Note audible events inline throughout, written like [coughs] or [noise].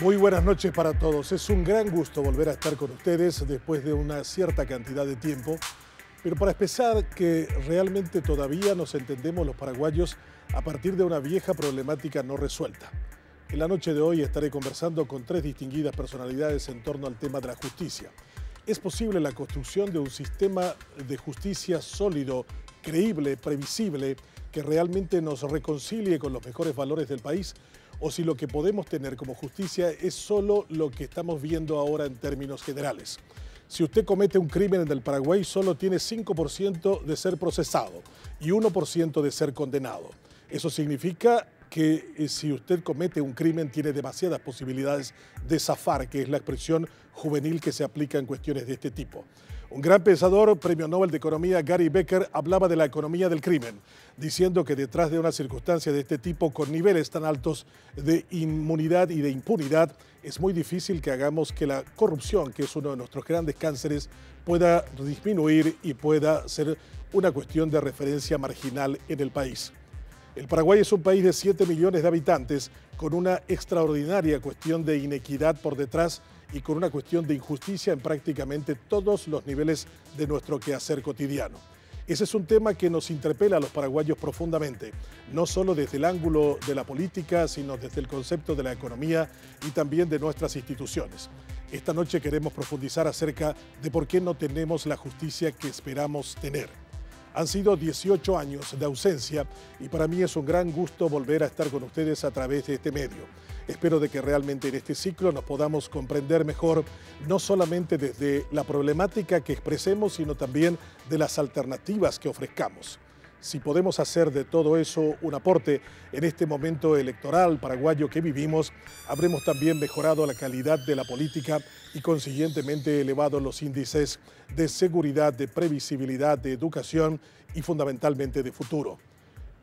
Muy buenas noches para todos. Es un gran gusto volver a estar con ustedes después de una cierta cantidad de tiempo. Pero para empezar, que realmente todavía nos entendemos los paraguayos a partir de una vieja problemática no resuelta. En la noche de hoy estaré conversando con tres distinguidas personalidades en torno al tema de la justicia. ¿Es posible la construcción de un sistema de justicia sólido, creíble, previsible, que realmente nos reconcilie con los mejores valores del país? o si lo que podemos tener como justicia es solo lo que estamos viendo ahora en términos generales. Si usted comete un crimen en el Paraguay, solo tiene 5% de ser procesado y 1% de ser condenado. Eso significa que eh, si usted comete un crimen tiene demasiadas posibilidades de zafar, que es la expresión juvenil que se aplica en cuestiones de este tipo. Un gran pensador, premio Nobel de Economía Gary Becker, hablaba de la economía del crimen, diciendo que detrás de una circunstancia de este tipo, con niveles tan altos de inmunidad y de impunidad, es muy difícil que hagamos que la corrupción, que es uno de nuestros grandes cánceres, pueda disminuir y pueda ser una cuestión de referencia marginal en el país. El Paraguay es un país de 7 millones de habitantes, con una extraordinaria cuestión de inequidad por detrás y con una cuestión de injusticia en prácticamente todos los niveles de nuestro quehacer cotidiano. Ese es un tema que nos interpela a los paraguayos profundamente, no solo desde el ángulo de la política, sino desde el concepto de la economía y también de nuestras instituciones. Esta noche queremos profundizar acerca de por qué no tenemos la justicia que esperamos tener. Han sido 18 años de ausencia y para mí es un gran gusto volver a estar con ustedes a través de este medio Espero de que realmente en este ciclo nos podamos comprender mejor, no solamente desde la problemática que expresemos, sino también de las alternativas que ofrezcamos. Si podemos hacer de todo eso un aporte en este momento electoral paraguayo que vivimos, habremos también mejorado la calidad de la política y consiguientemente elevado los índices de seguridad, de previsibilidad, de educación y fundamentalmente de futuro.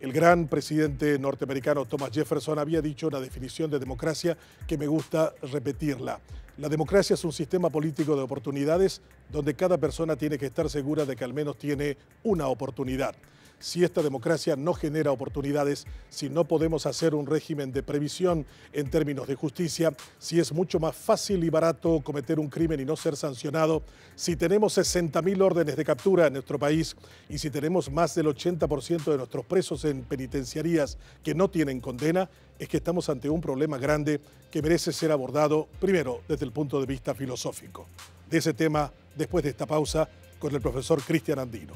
El gran presidente norteamericano Thomas Jefferson había dicho una definición de democracia que me gusta repetirla. La democracia es un sistema político de oportunidades donde cada persona tiene que estar segura de que al menos tiene una oportunidad si esta democracia no genera oportunidades, si no podemos hacer un régimen de previsión en términos de justicia, si es mucho más fácil y barato cometer un crimen y no ser sancionado, si tenemos 60.000 órdenes de captura en nuestro país y si tenemos más del 80% de nuestros presos en penitenciarías que no tienen condena, es que estamos ante un problema grande que merece ser abordado primero desde el punto de vista filosófico. De ese tema, después de esta pausa, con el profesor Cristian Andino.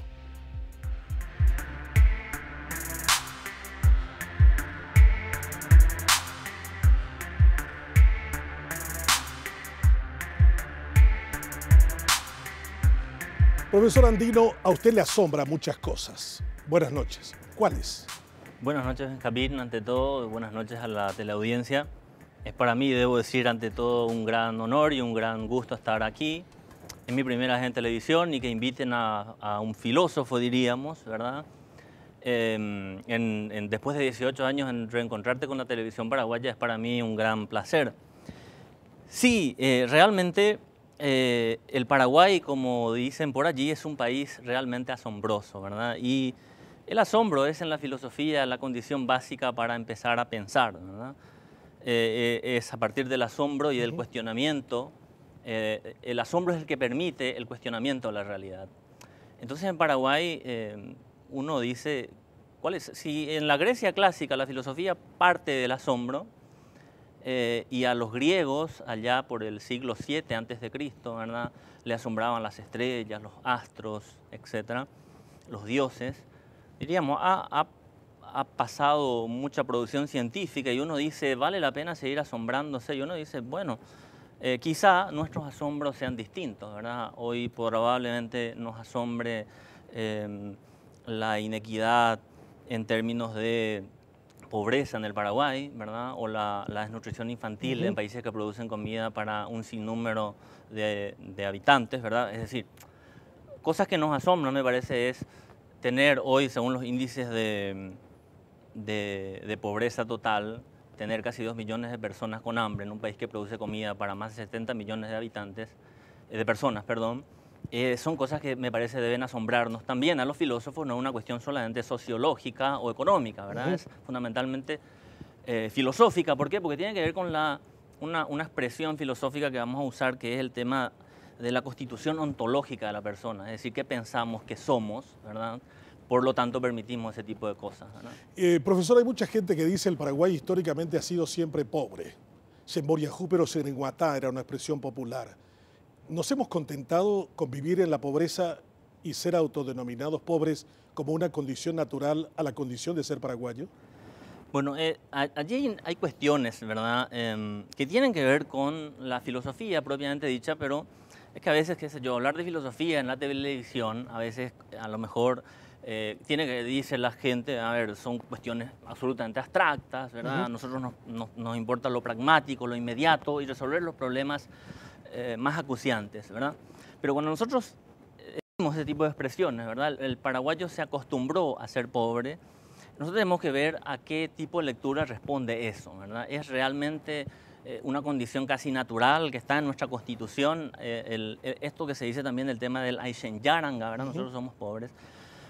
Profesor Andino, a usted le asombra muchas cosas. Buenas noches. ¿Cuáles? Buenas noches, Capín, ante todo, buenas noches a la teleaudiencia. Es para mí, debo decir, ante todo, un gran honor y un gran gusto estar aquí. Es mi primera vez en televisión y que inviten a, un filósofo, diríamos, ¿verdad? Em, después de 18 años, en reencontrarte con la televisión paraguaya es para mí un gran placer. Sí, eh, realmente eh, el Paraguay, como dicen por allí, es un país realmente asombroso, ¿verdad? Y el asombro es en la filosofía la condición básica para empezar a pensar, ¿verdad? Eh, eh, es a partir del asombro y del cuestionamiento. el asombro es el que permite el cuestionamiento a la realidad. Entonces en Paraguay uno dice, ¿cuál Si en la Grecia clásica la filosofía parte del asombro, eh, y a los griegos, allá por el siglo VII a.C., ¿verdad? le asombraban las estrellas, los astros, etcétera, los dioses. Diríamos, ha, ha, pasado mucha producción científica y uno dice, vale la pena seguir asombrándose. Y uno dice, bueno, eh, quizá nuestros asombros sean distintos, ¿verdad? Hoy probablemente nos asombre em, la inequidad en términos de pobreza en el Paraguay, ¿verdad? O la, desnutrición infantil en países que producen comida para un sinnúmero de, habitantes, ¿verdad? Es decir, cosas que nos asombran, me parece, es tener hoy, según los índices de, de, pobreza total, tener casi dos millones de personas con hambre en un país que produce comida para más de 70 millones de habitantes, eh, de personas, perdón, eh, son cosas que me parece deben asombrarnos también a los filósofos, no es una cuestión solamente sociológica o económica, Es fundamentalmente eh, filosófica. ¿Por qué? Porque tiene que ver con una, expresión filosófica que vamos a usar, que es el tema de la constitución ontológica de la persona, es decir, qué pensamos que somos, ¿verdad? Por lo tanto, permitimos ese tipo de cosas. Eh, profesor, hay mucha gente que dice el Paraguay históricamente ha sido siempre pobre. Se moría pero se era una expresión popular. Nos hemos contentado con vivir en la pobreza y ser autodenominados pobres como una condición natural a la condición de ser paraguayo. Bueno, eh, allí hay, cuestiones, ¿verdad?, em, que tienen que ver con la filosofía propiamente dicha, pero es que a veces, qué sé yo, hablar de filosofía en la televisión, a veces a lo mejor eh, tiene que, dice la gente, a ver, son cuestiones absolutamente abstractas, ¿verdad? A nosotros nos, nos, importa lo pragmático, lo inmediato y resolver los problemas eh, más acuciantes, ¿verdad? Pero cuando nosotros ...tenemos eh, ese tipo de expresiones, ¿verdad? El paraguayo se acostumbró a ser pobre. Nosotros tenemos que ver a qué tipo de lectura responde eso, ¿verdad? Es realmente eh, una condición casi natural que está en nuestra constitución, esto que se dice también del tema del Aishen Yaranga, ¿verdad? Nosotros somos pobres.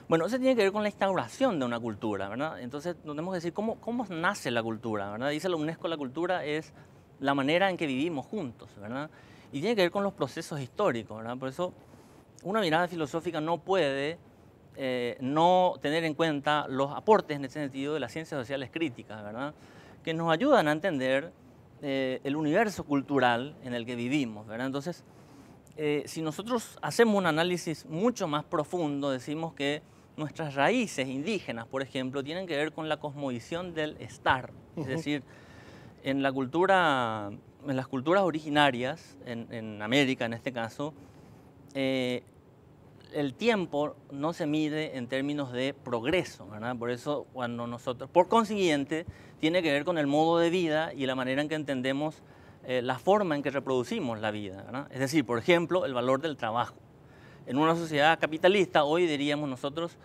Bueno, eso tiene que ver con la instauración de una cultura, ¿verdad? Entonces, nos tenemos que decir cómo, cómo nace la cultura, ¿verdad? Dice la UNESCO, la cultura es la manera en que vivimos juntos, ¿verdad? y tiene que ver con los procesos históricos. ¿verdad? Por eso una mirada filosófica no puede eh, no tener en cuenta los aportes en ese sentido de las ciencias sociales críticas, ¿verdad? que nos ayudan a entender eh, el universo cultural en el que vivimos. ¿verdad? Entonces, eh, si nosotros hacemos un análisis mucho más profundo, decimos que nuestras raíces indígenas, por ejemplo, tienen que ver con la cosmovisión del estar. Es decir, en la cultura en las culturas originarias, en, América en este caso, eh, el tiempo no se mide en términos de progreso, Por eso cuando nosotros, por consiguiente, tiene que ver con el modo de vida y la manera en que entendemos eh, la forma en que reproducimos la vida, Es decir, por ejemplo, el valor del trabajo. En una sociedad capitalista, hoy diríamos nosotros,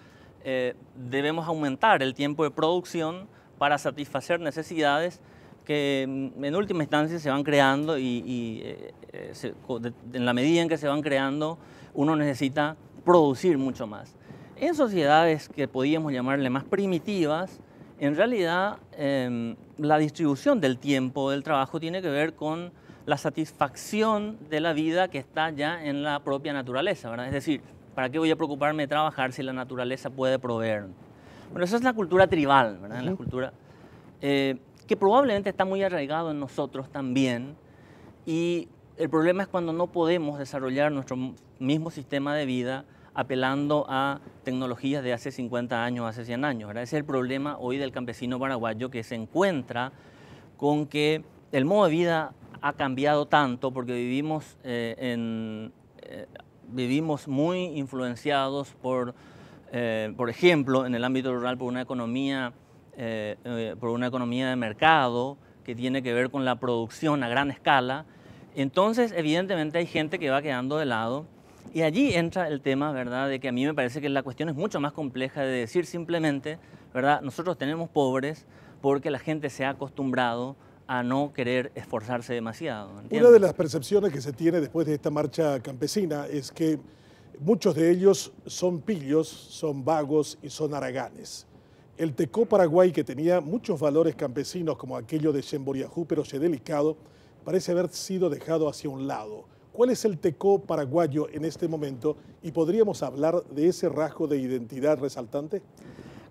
eh, debemos aumentar el tiempo de producción para satisfacer necesidades que mm, en última instancia se van creando y, eh, eh, en la medida en que se van creando uno necesita producir mucho más. En sociedades que podríamos llamarle más primitivas, en realidad em, la distribución del tiempo, del trabajo, tiene que ver con la satisfacción de la vida que está ya en la propia naturaleza, ¿verdad? Es decir, ¿para qué voy a preocuparme de trabajar si la naturaleza puede proveer? Bueno, esa es la cultura tribal, ¿verdad? la cultura... Eh, que probablemente está muy arraigado en nosotros también. Y el problema es cuando no podemos desarrollar nuestro mismo sistema de vida apelando a tecnologías de hace 50 años, hace 100 años. es el problema hoy del campesino paraguayo que se encuentra con que el modo de vida ha cambiado tanto porque vivimos, eh, en, eh, vivimos muy influenciados por, eh, por ejemplo, en el ámbito rural, por una economía eh, eh, por una economía de mercado que tiene que ver con la producción a gran escala. Entonces, evidentemente hay gente que va quedando de lado y allí entra el tema, ¿verdad? De que a mí me parece que la cuestión es mucho más compleja de decir simplemente, ¿verdad? Nosotros tenemos pobres porque la gente se ha acostumbrado a no querer esforzarse demasiado. Una de las percepciones que se tiene después de esta marcha campesina es que muchos de ellos son pillos, son vagos y son araganes. El tecó Paraguay, que tenía muchos valores campesinos como aquello de Semboriajú, pero se delicado, parece haber sido dejado hacia un lado. ¿Cuál es el tecó paraguayo en este momento y podríamos hablar de ese rasgo de identidad resaltante?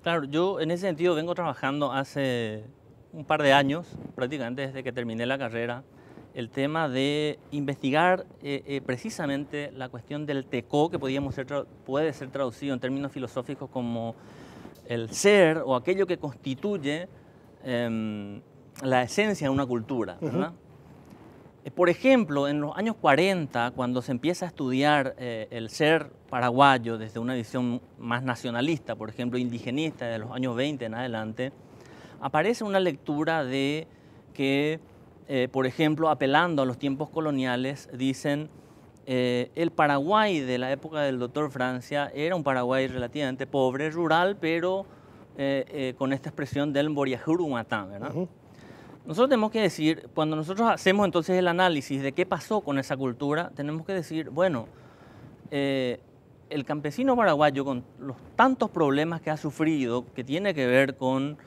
Claro, yo en ese sentido vengo trabajando hace un par de años, prácticamente desde que terminé la carrera, el tema de investigar eh, eh, precisamente la cuestión del tecó, que ser puede ser traducido en términos filosóficos como el ser o aquello que constituye em, la esencia de una cultura. Eh, por ejemplo, en los años 40, cuando se empieza a estudiar eh, el ser paraguayo desde una visión más nacionalista, por ejemplo, indigenista, de los años 20 en adelante, aparece una lectura de que, eh, por ejemplo, apelando a los tiempos coloniales, dicen eh, el Paraguay de la época del doctor Francia era un Paraguay relativamente pobre, rural, pero eh, eh, con esta expresión del moriajurumatán. ¿verdad? Nosotros tenemos que decir, cuando nosotros hacemos entonces el análisis de qué pasó con esa cultura, tenemos que decir, bueno, el campesino paraguayo con los tantos problemas que ha sufrido, que tiene que ver con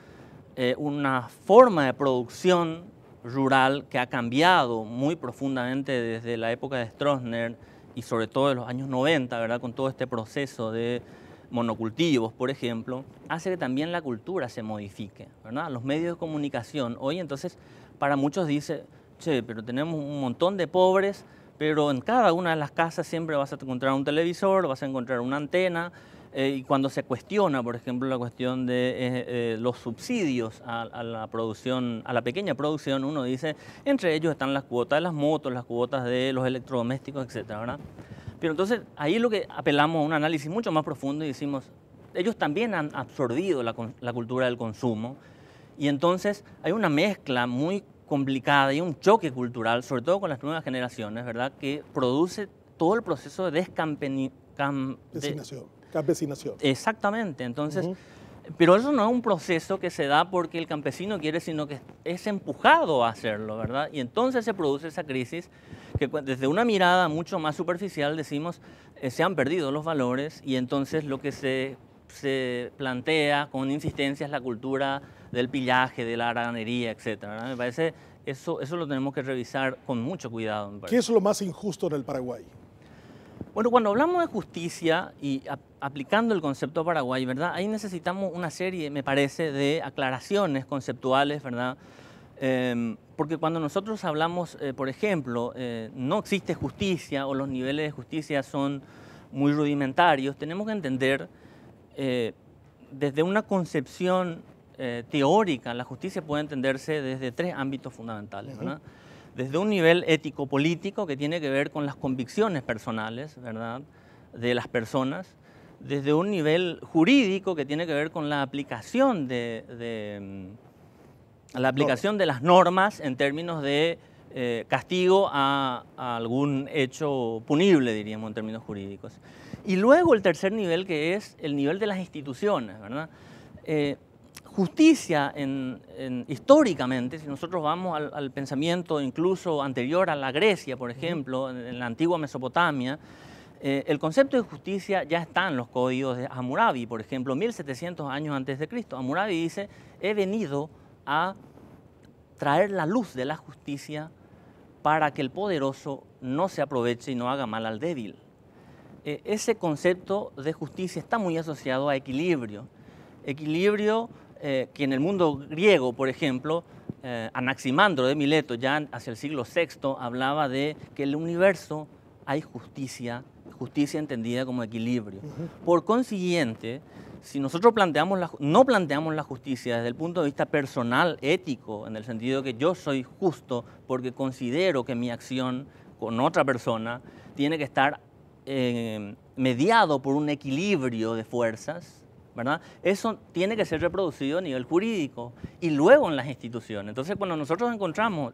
una forma de producción rural que ha cambiado muy profundamente desde la época de Stroessner y sobre todo en los años 90, ¿verdad? con todo este proceso de monocultivos, por ejemplo, hace que también la cultura se modifique. ¿verdad? Los medios de comunicación hoy entonces para muchos dice, che, pero tenemos un montón de pobres, pero en cada una de las casas siempre vas a encontrar un televisor, vas a encontrar una antena, eh, y cuando se cuestiona, por ejemplo, la cuestión de eh, eh, los subsidios a, la producción, a la pequeña producción, uno dice, entre ellos están las cuotas de las motos, las cuotas de los electrodomésticos, etcétera, ¿verdad? Pero entonces ahí es lo que apelamos a un análisis mucho más profundo y decimos, ellos también han absorbido la, cultura del consumo y entonces hay una mezcla muy complicada y un choque cultural, sobre todo con las nuevas generaciones, ¿verdad? Que produce todo el proceso de descampenización. Campesinación. Exactamente, entonces... Pero eso no es un proceso que se da porque el campesino quiere, sino que es empujado a hacerlo, ¿verdad? Y entonces se produce esa crisis que desde una mirada mucho más superficial decimos, eh, se han perdido los valores y entonces lo que se, se plantea con insistencia es la cultura del pillaje, de la aranería, etc. Me parece, eso, eso lo tenemos que revisar con mucho cuidado. ¿Qué es lo más injusto en el Paraguay? Bueno, cuando hablamos de justicia y aplicando el concepto Paraguay, ¿verdad? Ahí necesitamos una serie, me parece, de aclaraciones conceptuales, ¿verdad? Em, porque cuando nosotros hablamos, eh, por ejemplo, eh, no existe justicia o los niveles de justicia son muy rudimentarios, tenemos que entender eh, desde una concepción teórica, la justicia puede entenderse desde tres ámbitos fundamentales, ¿verdad? desde un nivel ético-político que tiene que ver con las convicciones personales, ¿verdad?, de las personas, desde un nivel jurídico que tiene que ver con la aplicación de, mm, la aplicación de las normas en términos de eh, castigo a, algún hecho punible, diríamos en términos jurídicos. Y luego el tercer nivel que es el nivel de las instituciones, ¿verdad? Eh, justicia históricamente, si nosotros vamos al, pensamiento incluso anterior a la Grecia, por ejemplo, en, la antigua Mesopotamia, eh, el concepto de justicia ya está en los códigos de Hammurabi, por ejemplo, 1700 años antes de Cristo. Hammurabi dice, he venido a traer la luz de la justicia para que el poderoso no se aproveche y no haga mal al débil. Eh, ese concepto de justicia está muy asociado a equilibrio. Equilibrio eh, que en el mundo griego, por ejemplo, eh, Anaximandro de Mileto, ya hacia el siglo VI, hablaba de que en el universo hay justicia, justicia entendida como equilibrio. Por consiguiente, si nosotros planteamos no planteamos la justicia desde el punto de vista personal, ético, en el sentido de que yo soy justo porque considero que mi acción con otra persona tiene que estar eh, mediado por un equilibrio de fuerzas, eso tiene que ser reproducido a nivel jurídico y luego en las instituciones. Entonces, cuando nosotros encontramos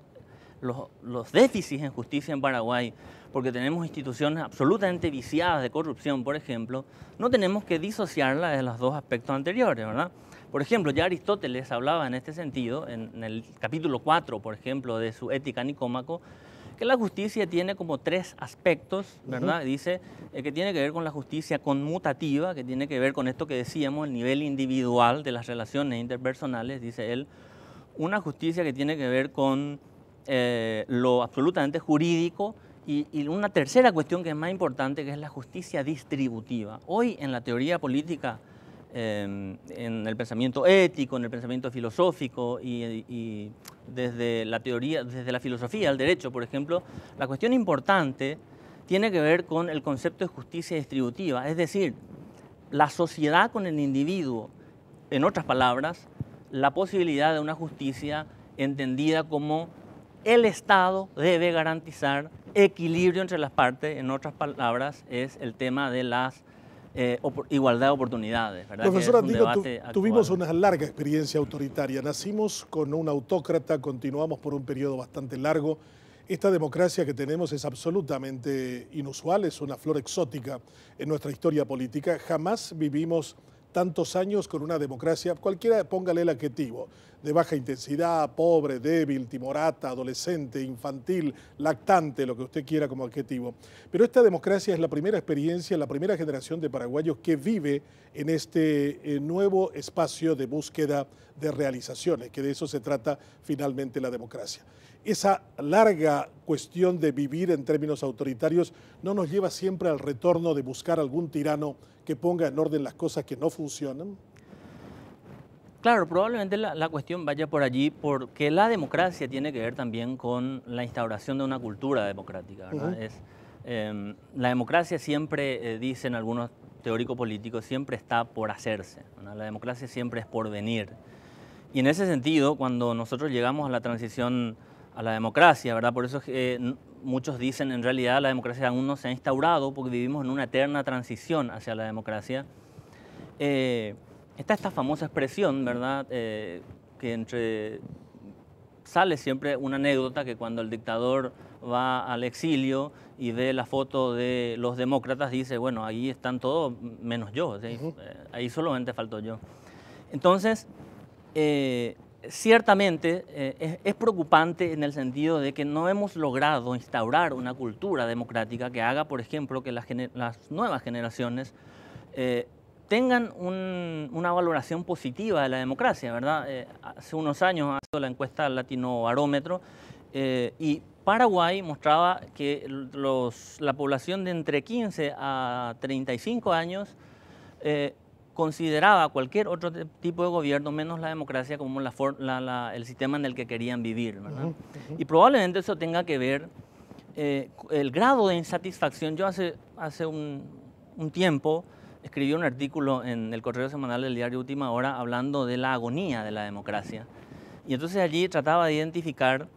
los, déficits en justicia en Paraguay, porque tenemos instituciones absolutamente viciadas de corrupción, por ejemplo, no tenemos que disociarla de los dos aspectos anteriores, ¿verdad? Por ejemplo, ya Aristóteles hablaba en este sentido, en, en el capítulo 4, por ejemplo, de su Ética Nicómaco, que la justicia tiene como tres aspectos, ¿verdad? Dice eh, que tiene que ver con la justicia conmutativa, que tiene que ver con esto que decíamos, el nivel individual de las relaciones interpersonales, dice él, una justicia que tiene que ver con eh, lo absolutamente jurídico, y, una tercera cuestión que es más importante, que es la justicia distributiva. Hoy en la teoría política Em, en el pensamiento ético, en el pensamiento filosófico y, y, desde la teoría, desde la filosofía, el derecho, por ejemplo, la cuestión importante tiene que ver con el concepto de justicia distributiva, es decir, la sociedad con el individuo, en otras palabras, la posibilidad de una justicia entendida como el Estado debe garantizar equilibrio entre las partes, en otras palabras, es el tema de las eh, igualdad de oportunidades. ¿verdad? Profesora, tuvimos una larga experiencia autoritaria. Nacimos con un autócrata, continuamos por un periodo bastante largo. Esta democracia que tenemos es absolutamente inusual, es una flor exótica en nuestra historia política. Jamás vivimos tantos años con una democracia, cualquiera póngale el adjetivo, de baja intensidad, pobre, débil, timorata, adolescente, infantil, lactante, lo que usted quiera como adjetivo. Pero esta democracia es la primera experiencia, la primera generación de paraguayos que vive en este eh, nuevo espacio de búsqueda de realizaciones, que de eso se trata finalmente la democracia. Esa larga cuestión de vivir en términos autoritarios no nos lleva siempre al retorno de buscar algún tirano que ponga en orden las cosas que no funcionan? Claro, probablemente la, cuestión vaya por allí porque la democracia tiene que ver también con la instauración de una cultura democrática. Em, la democracia siempre, eh, dicen algunos teóricos políticos, siempre está por hacerse. La democracia siempre es por venir. Y en ese sentido, cuando nosotros llegamos a la transición a la democracia, ¿verdad? Por eso eh, muchos dicen en realidad la democracia aún no se ha instaurado porque vivimos en una eterna transición hacia la democracia. Eh, está esta famosa expresión, ¿verdad? Eh, que entre sale siempre una anécdota que cuando el dictador va al exilio y ve la foto de los demócratas dice, bueno, ahí están todos menos yo, ahí solamente faltó yo. Entonces, ciertamente eh, es, preocupante en el sentido de que no hemos logrado instaurar una cultura democrática que haga, por ejemplo, que las, nuevas generaciones eh, tengan una valoración positiva de la democracia, ¿verdad? Eh, hace unos años ha la encuesta Latino Barómetro y Paraguay mostraba que la población de entre 15 a 35 años consideraba cualquier otro tipo de gobierno menos la democracia como el sistema en el que querían vivir. Y probablemente eso tenga que ver eh, el grado de insatisfacción. Yo hace, hace un, tiempo escribí un artículo en el correo semanal del diario Última Hora hablando de la agonía de la democracia. Y entonces allí trataba de identificar,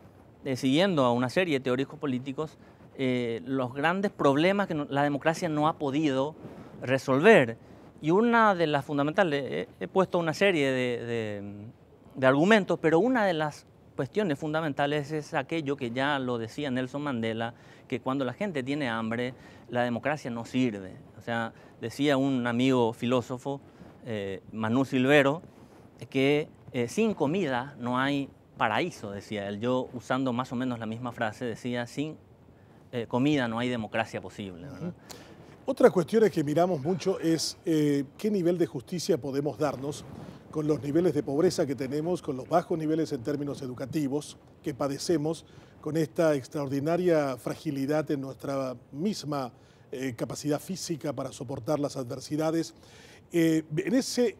eh, siguiendo a una serie de teóricos políticos, eh, los grandes problemas que la democracia no ha podido resolver y una de las fundamentales, he, puesto una serie de, argumentos, pero una de las cuestiones fundamentales es aquello que ya lo decía Nelson Mandela, que cuando la gente tiene hambre, la democracia no sirve. O sea, decía un amigo filósofo, eh, Manu Silvero, que eh, sin comida no hay paraíso, decía él. Yo usando más o menos la misma frase, decía, sin eh, comida no hay democracia posible. ¿verdad? Otra cuestión que miramos mucho es eh, qué nivel de justicia podemos darnos con los niveles de pobreza que tenemos, con los bajos niveles en términos educativos que padecemos, con esta extraordinaria fragilidad en nuestra misma eh, capacidad física para soportar las adversidades. Eh, en ese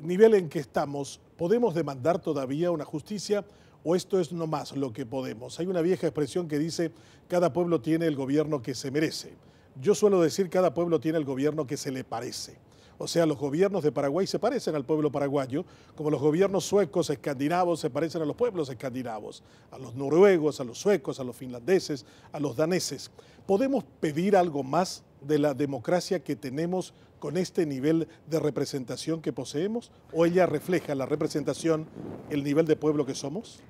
nivel en que estamos, ¿podemos demandar todavía una justicia o esto es no más lo que podemos? Hay una vieja expresión que dice, cada pueblo tiene el gobierno que se merece. Yo suelo decir cada pueblo tiene el gobierno que se le parece. O sea, los gobiernos de Paraguay se parecen al pueblo paraguayo, como los gobiernos suecos, escandinavos se parecen a los pueblos escandinavos, a los noruegos, a los suecos, a los finlandeses, a los daneses. ¿Podemos pedir algo más de la democracia que tenemos con este nivel de representación que poseemos? ¿O ella refleja la representación, el nivel de pueblo que somos?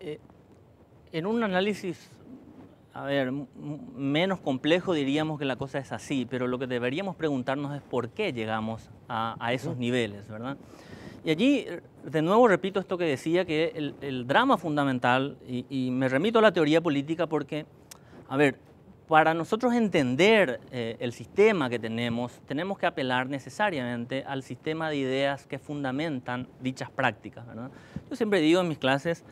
Eh, en un análisis a ver, menos complejo diríamos que la cosa es así, pero lo que deberíamos preguntarnos es por qué llegamos a, esos niveles, ¿verdad? Y allí, de nuevo, repito esto que decía, que el, drama fundamental, y, me remito a la teoría política porque, a ver, para nosotros entender eh, el sistema que tenemos, tenemos que apelar necesariamente al sistema de ideas que fundamentan dichas prácticas, ¿verdad? Yo siempre digo en mis clases,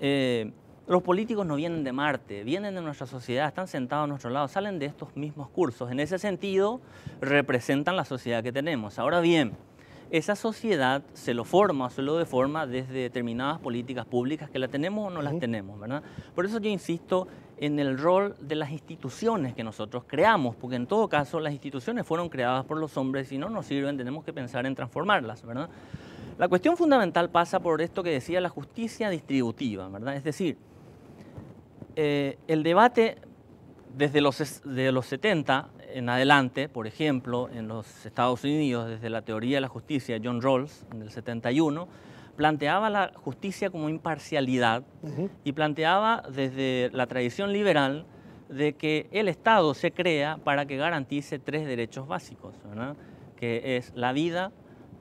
eh, los políticos no vienen de Marte, vienen de nuestra sociedad, están sentados a nuestro lado, salen de estos mismos cursos. En ese sentido, representan la sociedad que tenemos. Ahora bien, esa sociedad se lo forma o se lo deforma desde determinadas políticas públicas que la tenemos o no las tenemos, ¿verdad? Por eso yo insisto en el rol de las instituciones que nosotros creamos, porque en todo caso las instituciones fueron creadas por los hombres y no nos sirven, tenemos que pensar en transformarlas, ¿verdad? La cuestión fundamental pasa por esto que decía la justicia distributiva, ¿verdad? Es decir, eh, el debate desde los, 70 en adelante, por ejemplo, en los Estados Unidos, desde la teoría de la justicia John Rawls, en el 71, planteaba la justicia como imparcialidad y planteaba desde la tradición liberal de que el Estado se crea para que garantice tres derechos básicos, que es la vida,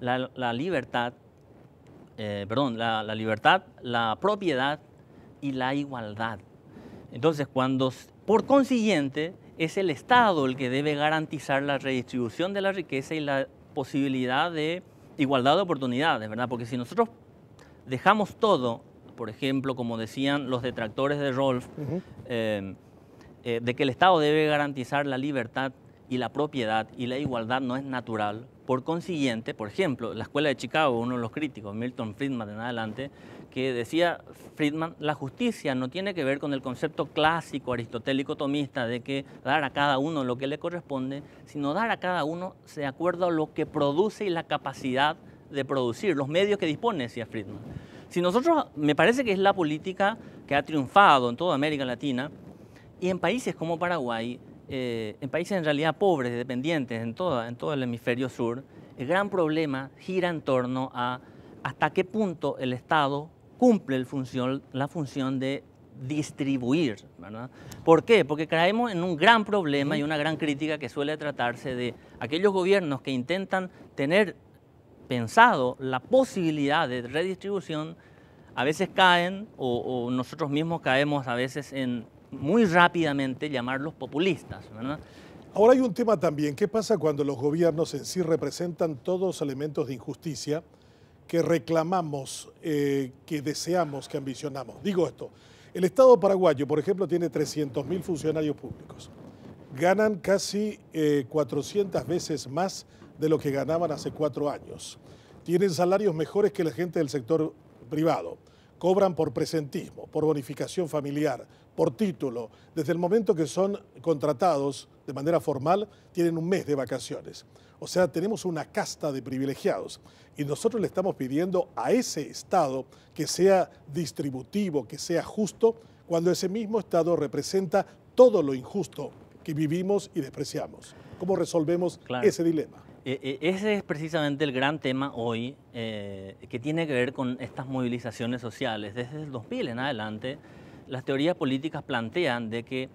la, libertad, eh, perdón, la libertad, la propiedad y la igualdad. Entonces, cuando, por consiguiente, es el Estado el que debe garantizar la redistribución de la riqueza y la posibilidad de igualdad de oportunidades, ¿verdad? Porque si nosotros dejamos todo, por ejemplo, como decían los detractores de Rolf, em, eh, de que el Estado debe garantizar la libertad y la propiedad y la igualdad no es natural. Por consiguiente, por ejemplo, la Escuela de Chicago, uno de los críticos, Milton Friedman en adelante, que decía Friedman, la justicia no tiene que ver con el concepto clásico aristotélico tomista de que dar a cada uno lo que le corresponde, sino dar a cada uno de acuerdo a lo que produce y la capacidad de producir, los medios que dispone, decía Friedman. Si nosotros, me parece que es la política que ha triunfado en toda América Latina y en países como Paraguay, eh, en países en realidad pobres, dependientes, en, en todo el hemisferio sur, el gran problema gira en torno a hasta qué punto el Estado cumple la función de distribuir. ¿Por qué? Porque caemos en un gran problema y una gran crítica que suele tratarse de aquellos gobiernos que intentan tener pensado la posibilidad de redistribución, a veces caen o, nosotros mismos caemos a veces en muy rápidamente llamarlos populistas. Ahora hay un tema también, ¿qué pasa cuando los gobiernos en sí representan todos elementos de injusticia? que reclamamos, eh, que deseamos, que ambicionamos. Digo esto, el Estado paraguayo, por ejemplo, tiene 300.000 funcionarios públicos. Ganan casi 400 eh, veces más de lo que ganaban hace cuatro años. Tienen salarios mejores que la gente del sector privado. Cobran por presentismo, por bonificación familiar, por título. Desde el momento que son contratados de manera formal, tienen un mes de vacaciones. O sea, tenemos una casta de privilegiados. Y nosotros le estamos pidiendo a ese Estado que sea distributivo, que sea justo, cuando ese mismo Estado representa todo lo injusto que vivimos y despreciamos. ¿Cómo resolvemos ese dilema? E, e, ese es precisamente el gran tema hoy eh, que tiene que ver con estas movilizaciones sociales. Desde el 2000 en adelante, las teorías políticas plantean de que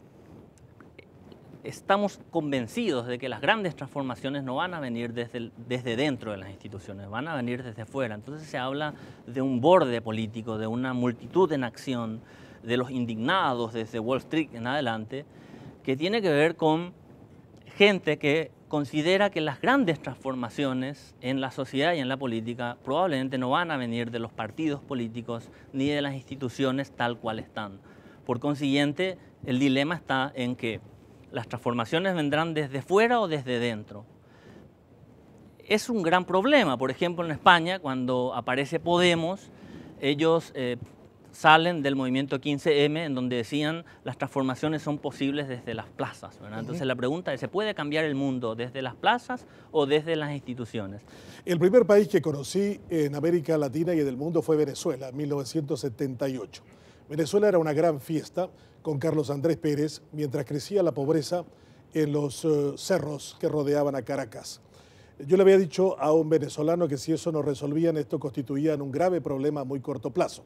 estamos convencidos de que las grandes transformaciones no van a venir desde, desde dentro de las instituciones, van a venir desde fuera. Entonces se habla de un borde político, de una multitud en acción, de los indignados desde Wall Street en adelante, que tiene que ver con gente que considera que las grandes transformaciones en la sociedad y en la política probablemente no van a venir de los partidos políticos ni de las instituciones tal cual están. Por consiguiente, el dilema está en que las transformaciones vendrán desde fuera o desde dentro. Es un gran problema. Por ejemplo, en España, cuando aparece Podemos, ellos eh, salen del movimiento 15M, en donde decían las transformaciones son posibles desde las plazas. Entonces la pregunta es, ¿se puede cambiar el mundo desde las plazas o desde las instituciones? El primer país que conocí en América Latina y en el mundo fue Venezuela, en 1978. Venezuela era una gran fiesta, con Carlos Andrés Pérez mientras crecía la pobreza en los eh, cerros que rodeaban a Caracas. Yo le había dicho a un venezolano que si eso no resolvían, esto constituía un grave problema a muy corto plazo.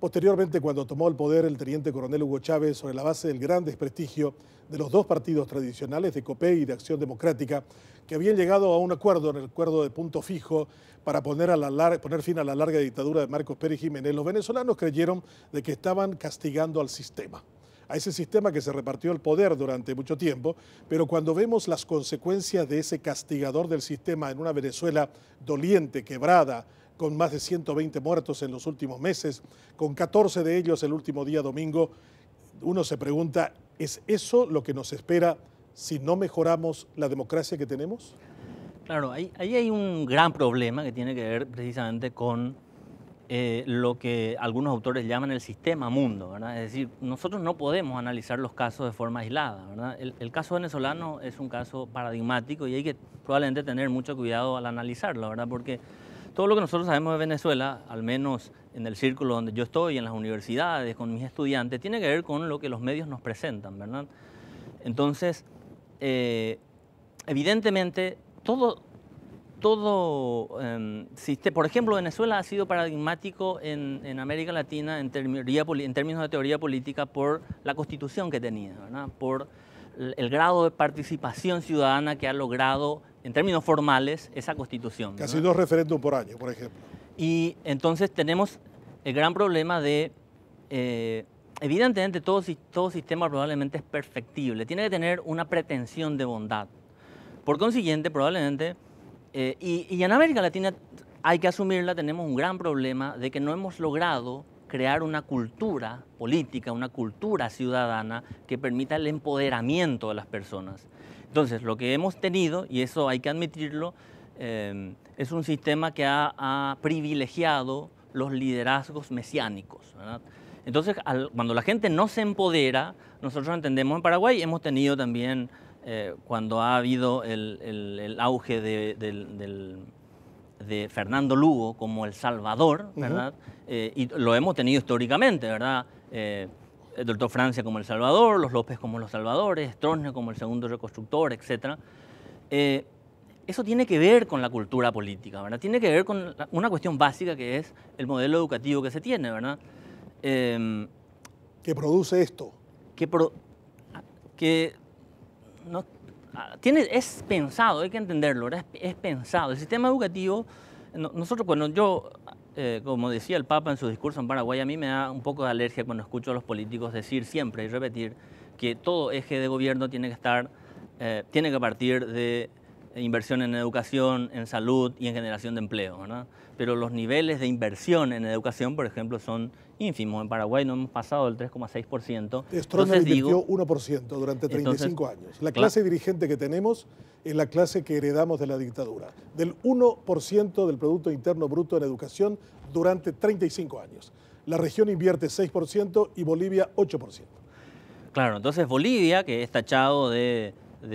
Posteriormente, cuando tomó el poder el teniente coronel Hugo Chávez, sobre la base del gran desprestigio de los dos partidos tradicionales de COPEI y de Acción Democrática, que habían llegado a un acuerdo, en el acuerdo de punto fijo, para poner, poner fin a la larga dictadura de Marcos Pérez Jiménez, los venezolanos creyeron de que estaban castigando al sistema a ese sistema que se repartió el poder durante mucho tiempo, pero cuando vemos las consecuencias de ese castigador del sistema en una Venezuela doliente, quebrada, con más de 120 muertos en los últimos meses, con 14 de ellos el último día domingo, uno se pregunta, ¿es eso lo que nos espera si no mejoramos la democracia que tenemos? Claro, ahí, hay un gran problema que tiene que ver precisamente con eh, lo que algunos autores llaman el sistema mundo, ¿verdad? Es decir, nosotros no podemos analizar los casos de forma aislada, ¿verdad? El, caso venezolano es un caso paradigmático y hay que probablemente tener mucho cuidado al analizarlo, ¿verdad? Porque todo lo que nosotros sabemos de Venezuela, al menos en el círculo donde yo estoy, en las universidades, con mis estudiantes, tiene que ver con lo que los medios nos presentan, ¿verdad? Entonces, eh, evidentemente, todo todo em, Por ejemplo, Venezuela ha sido paradigmático en, América Latina en, términos de teoría política por la constitución que tenía, por el, grado de participación ciudadana que ha logrado en términos formales esa constitución. Casi dos referéndums por año, por ejemplo. Y entonces tenemos el gran problema de... Eh, evidentemente todo, todo sistema probablemente es perfectible, tiene que tener una pretensión de bondad. Por consiguiente, probablemente eh, y, en América Latina hay que asumirla, tenemos un gran problema de que no hemos logrado crear una cultura política, una cultura ciudadana que permita el empoderamiento de las personas. Entonces, lo que hemos tenido, y eso hay que admitirlo, eh, es un sistema que ha, privilegiado los liderazgos mesiánicos. Entonces, cuando la gente no se empodera, nosotros entendemos en Paraguay, hemos tenido también eh, cuando ha habido el, auge de, Fernando Lugo como el Salvador, ¿verdad? Eh, y lo hemos tenido históricamente, ¿verdad? el eh, doctor Francia como el Salvador, los López como los Salvadores, Stroessner como el segundo reconstructor, etc. eso tiene que ver con la cultura política, ¿verdad? Tiene que ver con una cuestión básica que es el modelo educativo que se tiene, ¿verdad? qué produce esto. Que, pro no, ah, tiene, es pensado, hay que entenderlo, es, pensado. El sistema educativo, nosotros cuando yo, eh, como decía el Papa en su discurso en Paraguay, a mí me da un poco de alergia cuando escucho a los políticos decir siempre y repetir que todo eje de gobierno tiene que estar, eh, tiene que partir de inversión en educación, en salud y en generación de empleo. Pero los niveles de inversión en educación, por ejemplo, son ínfimos. En Paraguay no hemos pasado del 3,6%. Entonces invirtió digo, 1% durante 35 años. La clase dirigente que tenemos es la clase que heredamos de la dictadura. Del 1% del Producto Interno Bruto en educación durante 35 años. La región invierte 6% y Bolivia 8%. Claro, entonces Bolivia, que es tachado de,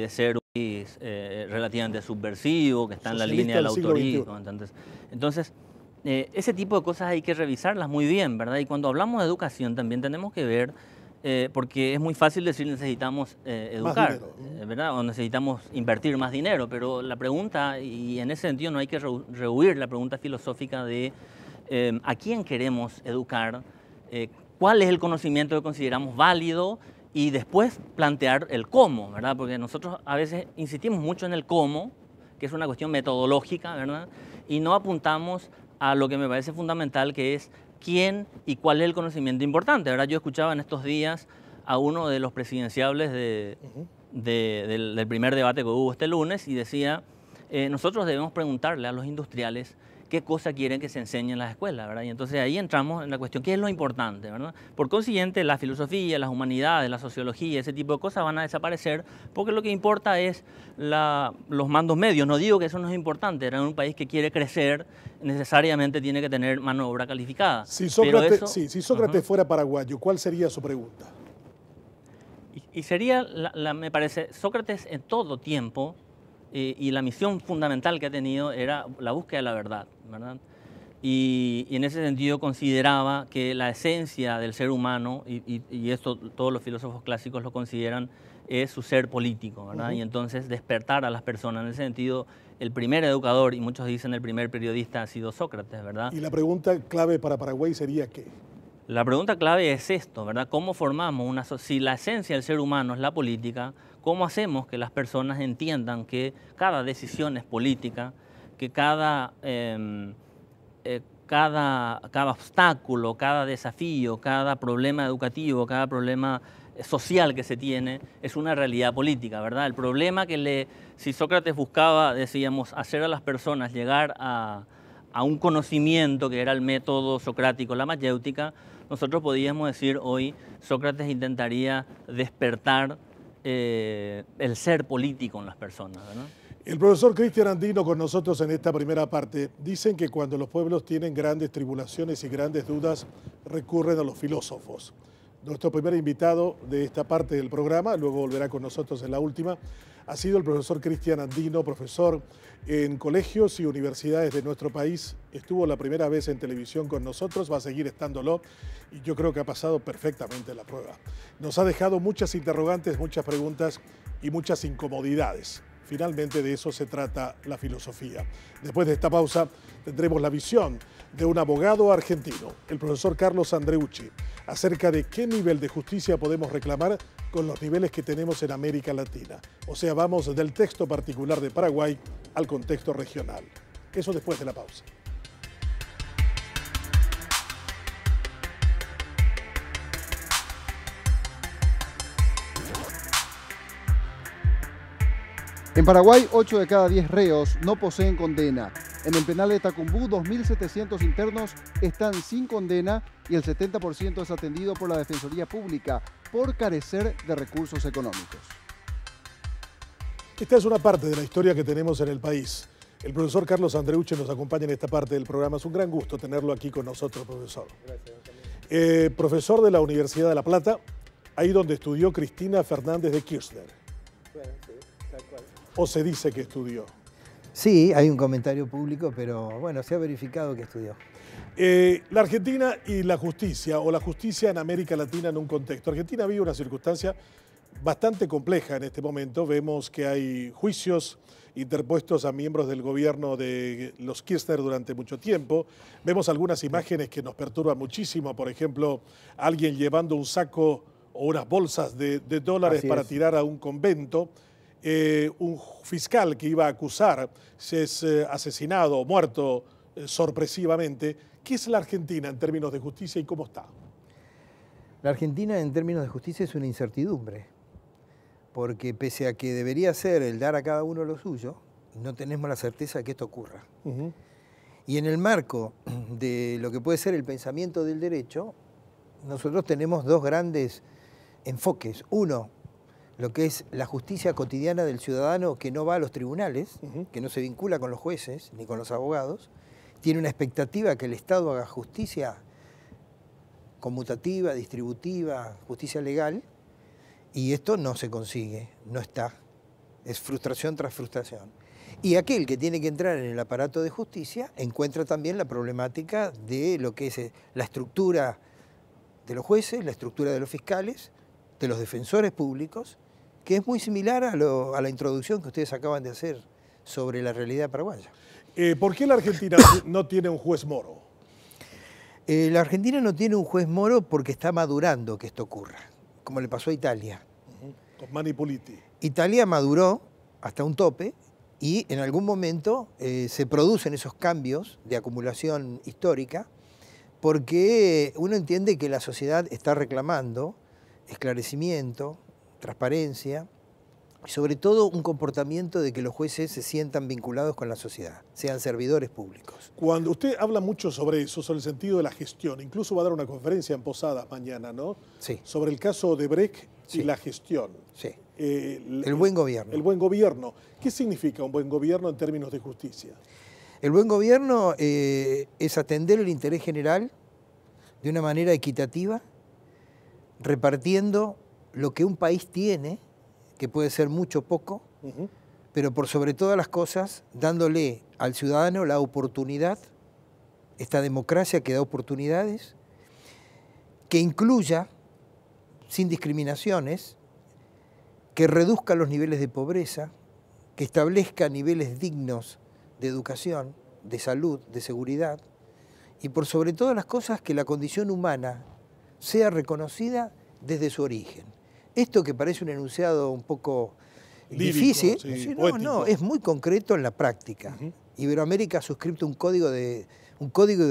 ser un... Eh, relativamente subversivo, que está en la línea del, autorismo. Entonces, eh, ese tipo de cosas hay que revisarlas muy bien, ¿verdad? Y cuando hablamos de educación también tenemos que ver, eh, porque es muy fácil decir necesitamos educar, ¿verdad? O necesitamos invertir más dinero, pero la pregunta, y en ese sentido no hay que rehuir la pregunta filosófica de a quién queremos educar, cuál es el conocimiento que consideramos válido, y después plantear el cómo, ¿verdad? Porque nosotros a veces insistimos mucho en el cómo, que es una cuestión metodológica, ¿verdad? Y no apuntamos a lo que me parece fundamental, que es quién y cuál es el conocimiento importante, ahora Yo escuchaba en estos días a uno de los presidenciables del, primer debate que hubo este lunes y decía, eh, nosotros debemos preguntarle a los industriales qué cosa quieren que se enseñe en las escuelas, ¿verdad? Y entonces ahí entramos en la cuestión, ¿qué es lo importante, ¿verdad? Por consiguiente, la filosofía, las humanidades, la sociología, ese tipo de cosas van a desaparecer porque lo que importa es la, los mandos medios. No digo que eso no es importante, era un país que quiere crecer, necesariamente tiene que tener mano obra calificada. Si Sócrates, fuera paraguayo, ¿cuál sería su pregunta? Y, sería, me parece, Sócrates en todo tiempo y, la misión fundamental que ha tenido era la búsqueda de la verdad, ¿verdad? Y, en ese sentido consideraba que la esencia del ser humano, y, esto todos los filósofos clásicos lo consideran, es su ser político, ¿verdad? Y entonces despertar a las personas. En ese sentido, el primer educador, y muchos dicen el primer periodista, ha sido Sócrates, ¿verdad? Y la pregunta clave para Paraguay sería qué. La pregunta clave es esto, ¿verdad? ¿Cómo formamos una sociedad? Si la esencia del ser humano es la política, ¿Cómo hacemos que las personas entiendan que cada decisión es política, que cada, em, eh, cada, cada obstáculo, cada desafío, cada problema educativo, cada problema eh, social que se tiene es una realidad política, ¿verdad? El problema que le, si Sócrates buscaba, decíamos, hacer a las personas llegar a, un conocimiento que era el método socrático, la mayéutica, nosotros podíamos decir hoy Sócrates intentaría despertar eh, el ser político en las personas. El profesor Cristian Andino con nosotros en esta primera parte. Dicen que cuando los pueblos tienen grandes tribulaciones y grandes dudas, recurren a los filósofos. Nuestro primer invitado de esta parte del programa, luego volverá con nosotros en la última, ha sido el profesor Cristian Andino, profesor en colegios y universidades de nuestro país. Estuvo la primera vez en televisión con nosotros, va a seguir estándolo y yo creo que ha pasado perfectamente la prueba. Nos ha dejado muchas interrogantes, muchas preguntas y muchas incomodidades. Finalmente de eso se trata la filosofía. Después de esta pausa tendremos la visión de un abogado argentino, el profesor Carlos Andreucci, acerca de qué nivel de justicia podemos reclamar con los niveles que tenemos en América Latina. O sea, vamos del texto particular de Paraguay al contexto regional. Eso después de la pausa. En Paraguay, 8 de cada 10 reos no poseen condena. En el penal de Tacumbú, 2.700 internos están sin condena y el 70% es atendido por la Defensoría Pública por carecer de recursos económicos. Esta es una parte de la historia que tenemos en el país. El profesor Carlos Andreuche nos acompaña en esta parte del programa. Es un gran gusto tenerlo aquí con nosotros, profesor. Gracias. Eh, profesor de la Universidad de La Plata, ahí donde estudió Cristina Fernández de Kirchner. O se dice que estudió. Sí, hay un comentario público, pero bueno, se ha verificado que estudió. Eh, la Argentina y la justicia, o la justicia en América Latina en un contexto. Argentina vive una circunstancia bastante compleja en este momento. Vemos que hay juicios interpuestos a miembros del gobierno de los Kirchner durante mucho tiempo. Vemos algunas imágenes que nos perturban muchísimo, por ejemplo, alguien llevando un saco o unas bolsas de, dólares para tirar a un convento. Eh, un fiscal que iba a acusar se es eh, asesinado o muerto eh, sorpresivamente. ¿Qué es la Argentina en términos de justicia y cómo está? La Argentina en términos de justicia es una incertidumbre, porque pese a que debería ser el dar a cada uno lo suyo, no tenemos la certeza de que esto ocurra. Y en el marco de lo que puede ser el pensamiento del derecho, nosotros tenemos dos grandes enfoques. Uno, lo que es la justicia cotidiana del ciudadano que no va a los tribunales, que no se vincula con los jueces ni con los abogados, tiene una expectativa que el Estado haga justicia conmutativa, distributiva, justicia legal, y esto no se consigue, no está. Es frustración tras frustración. Y aquel que tiene que entrar en el aparato de justicia encuentra también la problemática de lo que es eh, la estructura de los jueces, la estructura de los fiscales, de los defensores públicos, que es muy similar a, la introducción que ustedes acaban de hacer sobre la realidad paraguaya. Eh, ¿Por qué la Argentina [coughs] no tiene un juez moro? Eh, la Argentina no tiene un juez moro porque está madurando que esto ocurra, como le pasó a Italia. Italia maduró hasta un tope y en algún momento eh, se producen esos cambios de acumulación histórica porque uno entiende que la sociedad está reclamando esclarecimiento, transparencia y sobre todo un comportamiento de que los jueces se sientan vinculados con la sociedad, sean servidores públicos. Cuando usted habla mucho sobre eso, sobre el sentido de la gestión, incluso va a dar una conferencia en Posadas mañana, ¿no? Sí. Sobre el caso de Breck y la gestión. Sí. Eh, el, buen gobierno. El buen gobierno. ¿Qué significa un buen gobierno en términos de justicia? El buen gobierno eh, es atender el interés general de una manera equitativa, repartiendo lo que un país tiene, que puede ser mucho o poco, pero por sobre todas las cosas, dándole al ciudadano la oportunidad, esta democracia que da oportunidades, que incluya sin discriminaciones, que reduzca los niveles de pobreza, que establezca niveles dignos de educación, de salud, de seguridad, y por sobre todas las cosas que la condición humana sea reconocida desde su origen. Esto que parece un enunciado un poco difícil, no, no, es muy concreto en la práctica. Iberoamérica ha suscrito un código, de, un código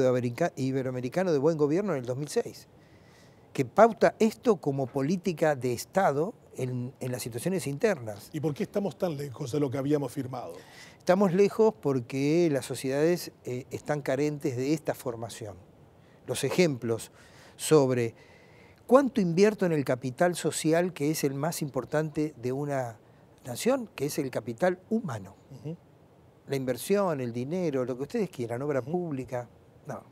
iberoamericano de buen gobierno en el 2006, que pauta esto como política de Estado en, las situaciones internas. ¿Y por qué estamos tan lejos de lo que habíamos firmado? Estamos lejos porque las sociedades eh, están carentes de esta formación. Los ejemplos sobre ¿Cuánto invierto en el capital social que es el más importante de una nación, que es el capital humano? La inversión, el dinero, lo que ustedes quieran, obra pública. No.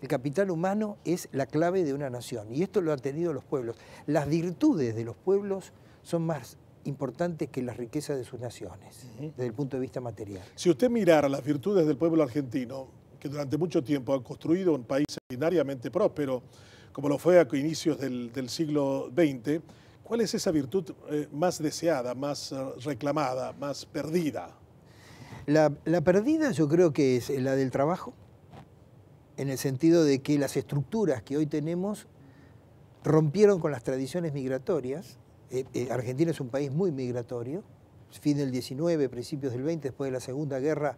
El capital humano es la clave de una nación y esto lo han tenido los pueblos. Las virtudes de los pueblos son más importantes que las riquezas de sus naciones, desde el punto de vista material. Si usted mirara las virtudes del pueblo argentino, que durante mucho tiempo han construido un país extraordinariamente próspero, como lo fue a inicios del, siglo XX, ¿cuál es esa virtud eh, más deseada, más eh, reclamada, más perdida? La, perdida yo creo que es la del trabajo, en el sentido de que las estructuras que hoy tenemos rompieron con las tradiciones migratorias. Eh, Argentina es un país muy migratorio. Fin del 19, principios del 20, después de la Segunda Guerra,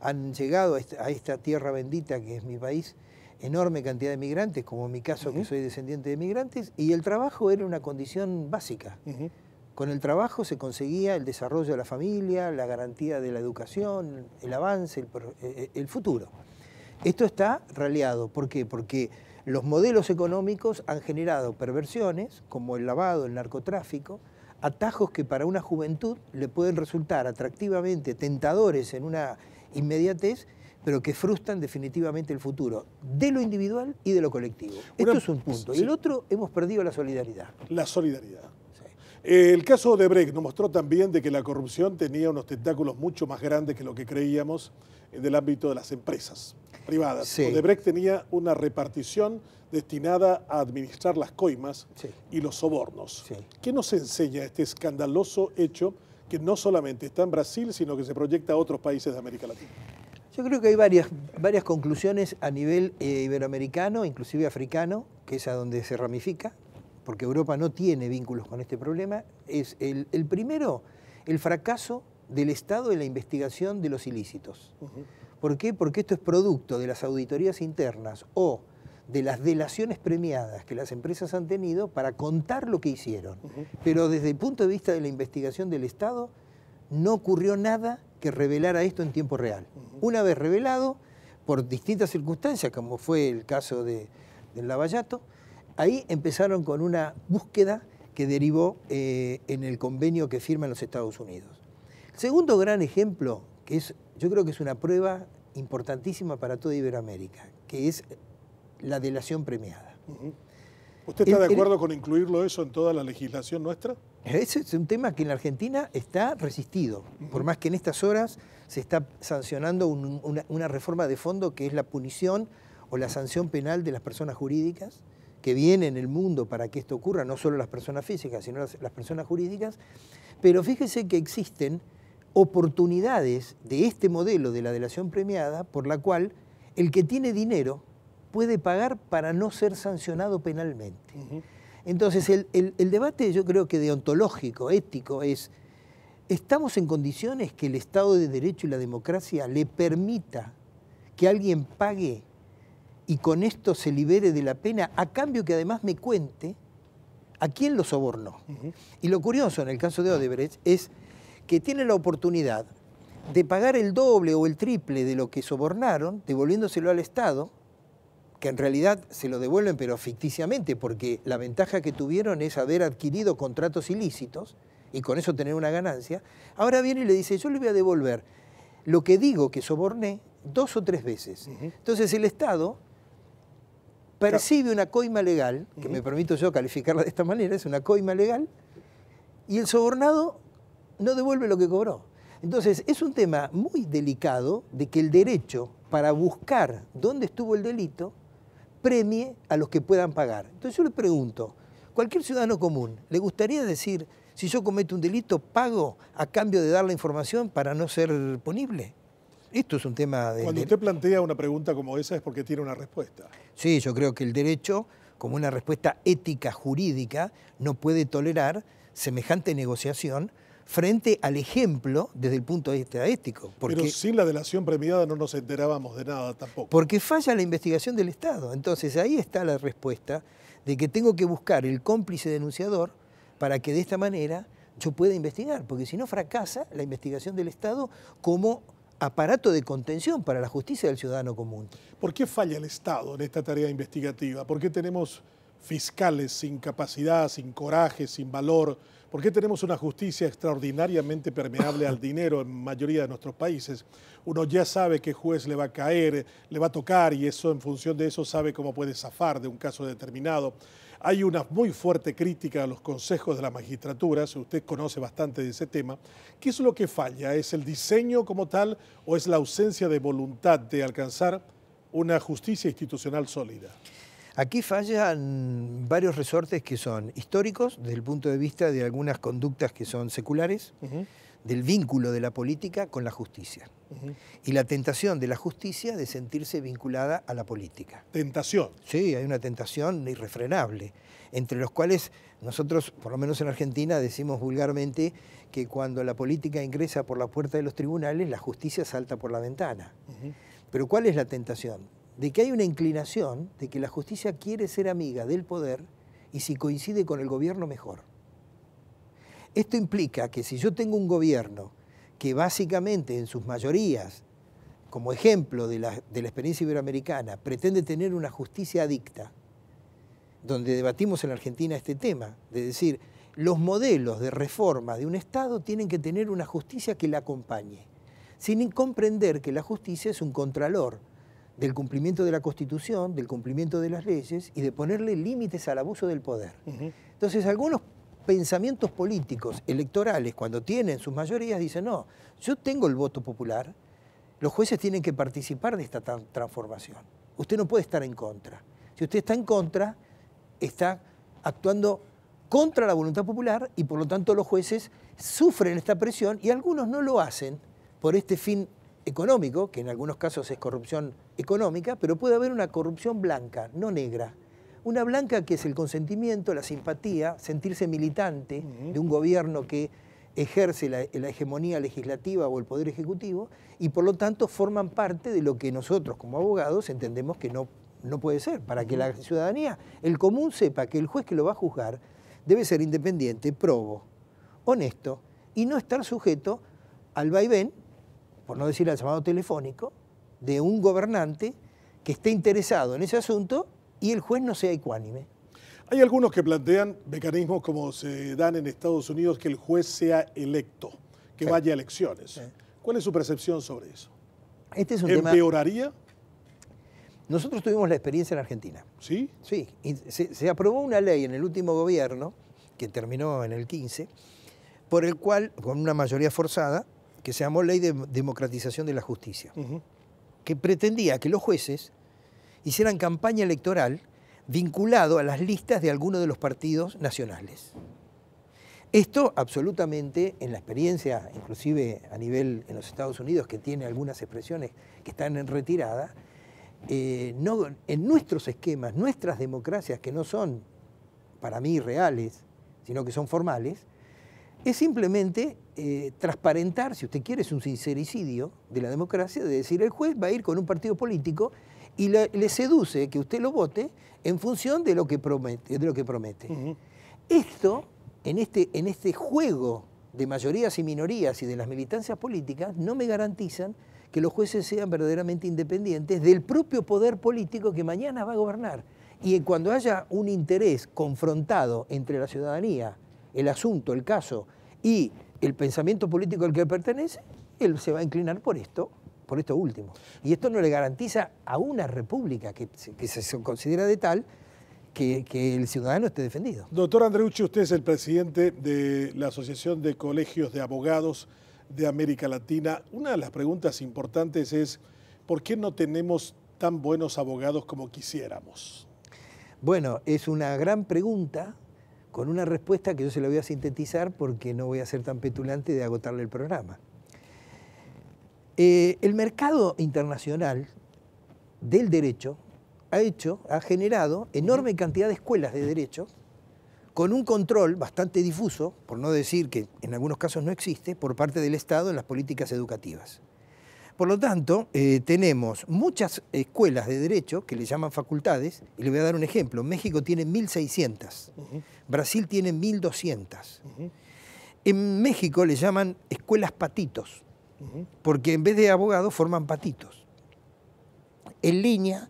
han llegado a esta tierra bendita que es mi país enorme cantidad de migrantes, como en mi caso que soy descendiente de migrantes, y el trabajo era una condición básica. Con el trabajo se conseguía el desarrollo de la familia, la garantía de la educación, el avance, el, eh, eh, el futuro. Esto está raleado. ¿Por qué? Porque los modelos económicos han generado perversiones, como el lavado, el narcotráfico, atajos que para una juventud le pueden resultar atractivamente tentadores en una inmediatez pero que frustran definitivamente el futuro de lo individual y de lo colectivo. Esto es un punto. Y el otro, hemos perdido la solidaridad. La solidaridad. El caso de nos mostró también de que la corrupción tenía unos tentáculos mucho más grandes que lo que creíamos en el ámbito de las empresas privadas. Odebrecht tenía una repartición destinada a administrar las coimas y los sobornos. ¿Qué nos enseña este escandaloso hecho que no solamente está en Brasil, sino que se proyecta a otros países de América Latina? Yo creo que hay varias, varias conclusiones a nivel eh, iberoamericano, inclusive africano, que es a donde se ramifica, porque Europa no tiene vínculos con este problema. Es el, primero, el fracaso del Estado en la investigación de los ilícitos. ¿Por qué? Porque esto es producto de las auditorías internas o de las delaciones premiadas que las empresas han tenido para contar lo que hicieron. Pero desde el punto de vista de la investigación del Estado, no ocurrió nada que revelara esto en tiempo real. Una vez revelado, por distintas circunstancias, como fue el caso de, del Lavallato, ahí empezaron con una búsqueda que derivó eh, en el convenio que firman los Estados Unidos. El segundo gran ejemplo, que es, yo creo que es una prueba importantísima para toda Iberoamérica, que es la delación premiada. ¿Usted está de acuerdo con incluirlo eso en toda la legislación nuestra? Ese es un tema que en la Argentina está resistido, por más que en estas horas se está sancionando una, reforma de fondo que es la punición o la sanción penal de las personas jurídicas que viene en el mundo para que esto ocurra, no solo las personas físicas, sino las, las personas jurídicas. Pero fíjese que existen oportunidades de este modelo de la delación premiada por la cual el que tiene dinero puede pagar para no ser sancionado penalmente. Entonces, el, debate yo creo que deontológico, ético, es, ¿estamos en condiciones que el Estado de Derecho y la democracia le permita que alguien pague y con esto se libere de la pena, a cambio que además me cuente a quién lo sobornó? Y lo curioso en el caso de Odebrecht es que tiene la oportunidad de pagar el doble o el triple de lo que sobornaron, devolviéndoselo al Estado, que en realidad se lo devuelven pero ficticiamente, porque la ventaja que tuvieron es haber adquirido contratos ilícitos y con eso tener una ganancia, ahora viene y le dice, yo le voy a devolver lo que digo que soborné dos o tres veces. Entonces el Estado percibe una coima legal, que me permito yo calificarla de esta manera, es una coima legal, y el sobornado no devuelve lo que cobró. Entonces es un tema muy delicado de que el derecho para buscar dónde estuvo el delito premie a los que puedan pagar. Entonces yo le pregunto, cualquier ciudadano común, ¿le gustaría decir, si yo cometo un delito, pago a cambio de dar la información para no ser punible? Esto es un tema de... Cuando usted plantea una pregunta como esa es porque tiene una respuesta. Sí, yo creo que el derecho, como una respuesta ética, jurídica, no puede tolerar semejante negociación frente al ejemplo desde el punto de vista ético. Porque, Pero sin la delación premiada no nos enterábamos de nada tampoco. Porque falla la investigación del Estado. Entonces ahí está la respuesta de que tengo que buscar el cómplice denunciador para que de esta manera yo pueda investigar, porque si no fracasa la investigación del Estado como aparato de contención para la justicia del ciudadano común. ¿Por qué falla el Estado en esta tarea investigativa? ¿Por qué tenemos fiscales sin capacidad, sin coraje, sin valor? ¿Por qué tenemos una justicia extraordinariamente permeable al dinero en mayoría de nuestros países? Uno ya sabe qué juez le va a caer, le va a tocar y eso en función de eso sabe cómo puede zafar de un caso determinado. Hay una muy fuerte crítica a los consejos de la magistratura, si usted conoce bastante de ese tema. ¿Qué es lo que falla? ¿Es el diseño como tal o es la ausencia de voluntad de alcanzar una justicia institucional sólida? Aquí fallan varios resortes que son históricos, desde el punto de vista de algunas conductas que son seculares, del vínculo de la política con la justicia. Y la tentación de la justicia de sentirse vinculada a la política. ¿Tentación? Sí, hay una tentación irrefrenable, entre los cuales nosotros, por lo menos en Argentina, decimos vulgarmente que cuando la política ingresa por la puerta de los tribunales, la justicia salta por la ventana. Pero ¿cuál es la tentación? de que hay una inclinación de que la justicia quiere ser amiga del poder y si coincide con el gobierno mejor. Esto implica que si yo tengo un gobierno que básicamente en sus mayorías, como ejemplo de la, experiencia iberoamericana, pretende tener una justicia adicta, donde debatimos en la Argentina este tema, de decir, los modelos de reforma de un Estado tienen que tener una justicia que la acompañe, sin comprender que la justicia es un contralor, del cumplimiento de la Constitución, del cumplimiento de las leyes y de ponerle límites al abuso del poder. Entonces, algunos pensamientos políticos electorales, cuando tienen sus mayorías, dicen, no, yo tengo el voto popular, los jueces tienen que participar de esta transformación. Usted no puede estar en contra. Si usted está en contra, está actuando contra la voluntad popular y por lo tanto los jueces sufren esta presión y algunos no lo hacen por este fin económico, que en algunos casos es corrupción económica, pero puede haber una corrupción blanca, no negra. Una blanca que es el consentimiento, la simpatía, sentirse militante de un gobierno que ejerce la, hegemonía legislativa o el poder ejecutivo y por lo tanto forman parte de lo que nosotros como abogados entendemos que no, no puede ser, para que la ciudadanía, el común sepa que el juez que lo va a juzgar debe ser independiente, probo, honesto y no estar sujeto al vaivén, por no decir al llamado telefónico, de un gobernante que esté interesado en ese asunto y el juez no sea ecuánime. Hay algunos que plantean mecanismos como se dan en Estados Unidos, que el juez sea electo, que vaya a elecciones. ¿Cuál es su percepción sobre eso? Este es un ¿Empeoraría? Nosotros tuvimos la experiencia en Argentina. ¿Sí? Sí. se, aprobó una ley en el último gobierno, que terminó en el 15, por el cual, con una mayoría forzada, que se llamó Ley de Democratización de la Justicia que pretendía que los jueces hicieran campaña electoral vinculado a las listas de alguno de los partidos nacionales. Esto absolutamente en la experiencia, inclusive a nivel en los Estados Unidos, que tiene algunas expresiones que están en retirada, eh, no, en nuestros esquemas, nuestras democracias, que no son para mí reales, sino que son formales, es simplemente eh, transparentar, si usted quiere, es un sincericidio de la democracia, de decir el juez va a ir con un partido político y le, seduce que usted lo vote en función de lo que promete. De lo que promete. Esto, en este, en este juego de mayorías y minorías y de las militancias políticas, no me garantizan que los jueces sean verdaderamente independientes del propio poder político que mañana va a gobernar. Y cuando haya un interés confrontado entre la ciudadanía, el asunto, el caso y el pensamiento político al que pertenece, él se va a inclinar por esto, por esto último. Y esto no le garantiza a una república que, se considera de tal que, que, el ciudadano esté defendido. Doctor Andreucci, usted es el presidente de la Asociación de Colegios de Abogados de América Latina. Una de las preguntas importantes es, ¿por qué no tenemos tan buenos abogados como quisiéramos? Bueno, es una gran pregunta con una respuesta que yo se la voy a sintetizar porque no voy a ser tan petulante de agotarle el programa. Eh, el mercado internacional del derecho ha hecho, ha generado enorme cantidad de escuelas de derecho con un control bastante difuso, por no decir que en algunos casos no existe, por parte del Estado en las políticas educativas. Por lo tanto, eh, tenemos muchas escuelas de derecho que le llaman facultades, y le voy a dar un ejemplo. México tiene 1.600, Brasil tiene 1.200. En México le llaman escuelas patitos, porque en vez de abogados forman patitos. En línea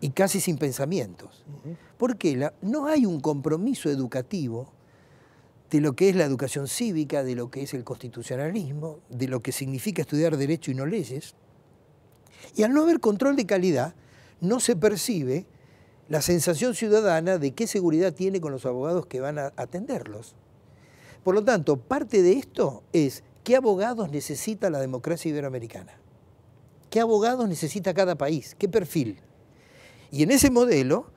y casi sin pensamientos. Porque no hay un compromiso educativo de lo que es la educación cívica, de lo que es el constitucionalismo, de lo que significa estudiar derecho y no leyes. Y al no haber control de calidad, no se percibe la sensación ciudadana de qué seguridad tiene con los abogados que van a atenderlos. Por lo tanto, parte de esto es qué abogados necesita la democracia iberoamericana, qué abogados necesita cada país, qué perfil. Y en ese modelo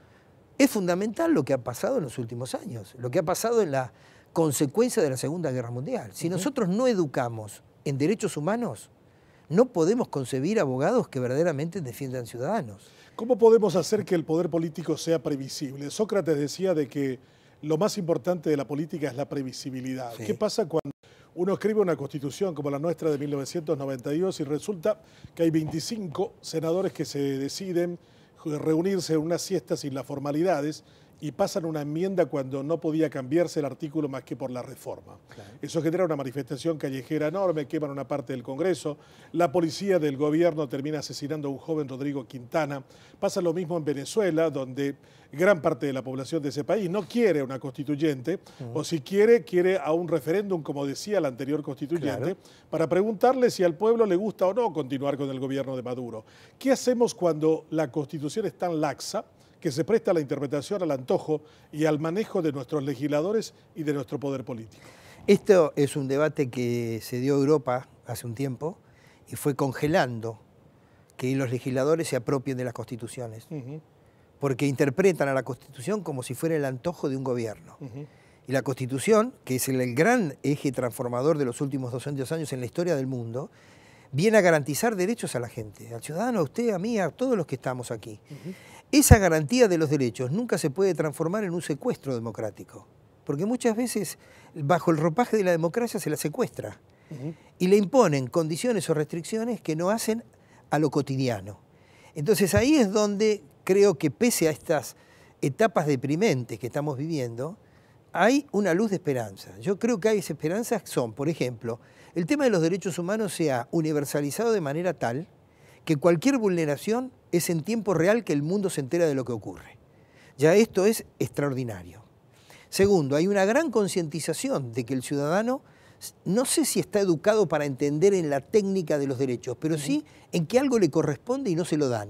es fundamental lo que ha pasado en los últimos años, lo que ha pasado en la consecuencia de la Segunda Guerra Mundial. Si nosotros no educamos en derechos humanos, no podemos concebir abogados que verdaderamente defiendan ciudadanos. ¿Cómo podemos hacer que el poder político sea previsible? Sócrates decía de que lo más importante de la política es la previsibilidad. ¿Qué pasa cuando uno escribe una constitución como la nuestra de 1992 y resulta que hay 25 senadores que se deciden reunirse en una siesta sin las formalidades? y pasan una enmienda cuando no podía cambiarse el artículo más que por la reforma. Eso genera una manifestación callejera enorme, queman una parte del Congreso, la policía del gobierno termina asesinando a un joven Rodrigo Quintana. Pasa lo mismo en Venezuela, donde gran parte de la población de ese país no quiere una constituyente, o si quiere, quiere a un referéndum, como decía la anterior constituyente, para preguntarle si al pueblo le gusta o no continuar con el gobierno de Maduro. ¿Qué hacemos cuando la constitución es tan laxa? que se presta a la interpretación, al antojo y al manejo de nuestros legisladores y de nuestro poder político. Esto es un debate que se dio Europa hace un tiempo y fue congelando que los legisladores se apropien de las constituciones, porque interpretan a la constitución como si fuera el antojo de un gobierno. Y la constitución, que es el, gran eje transformador de los últimos 200 años en la historia del mundo, viene a garantizar derechos a la gente, al ciudadano, a usted, a mí, a todos los que estamos aquí. Esa garantía de los derechos nunca se puede transformar en un secuestro democrático, porque muchas veces bajo el ropaje de la democracia se la secuestra y le imponen condiciones o restricciones que no hacen a lo cotidiano. Entonces ahí es donde creo que pese a estas etapas deprimentes que estamos viviendo, hay una luz de esperanza. Yo creo que hay esperanzas que son, por ejemplo, el tema de los derechos humanos se ha universalizado de manera tal que cualquier vulneración es en tiempo real que el mundo se entera de lo que ocurre. Ya esto es extraordinario. Segundo, hay una gran concientización de que el ciudadano no sé si está educado para entender en la técnica de los derechos, pero sí en que algo le corresponde y no se lo dan.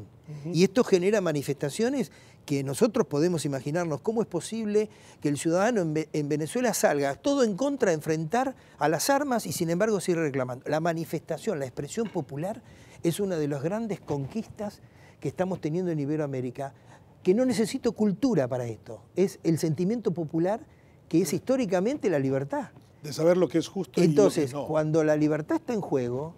Y esto genera manifestaciones que nosotros podemos imaginarnos cómo es posible que el ciudadano en, Venezuela salga todo en contra de enfrentar a las armas y sin embargo sigue reclamando. La manifestación, la expresión popular es una de las grandes conquistas que estamos teniendo en Iberoamérica, que no necesito cultura para esto, es el sentimiento popular que es históricamente la libertad. De saber lo que es justo. y lo que no. cuando la libertad está en juego,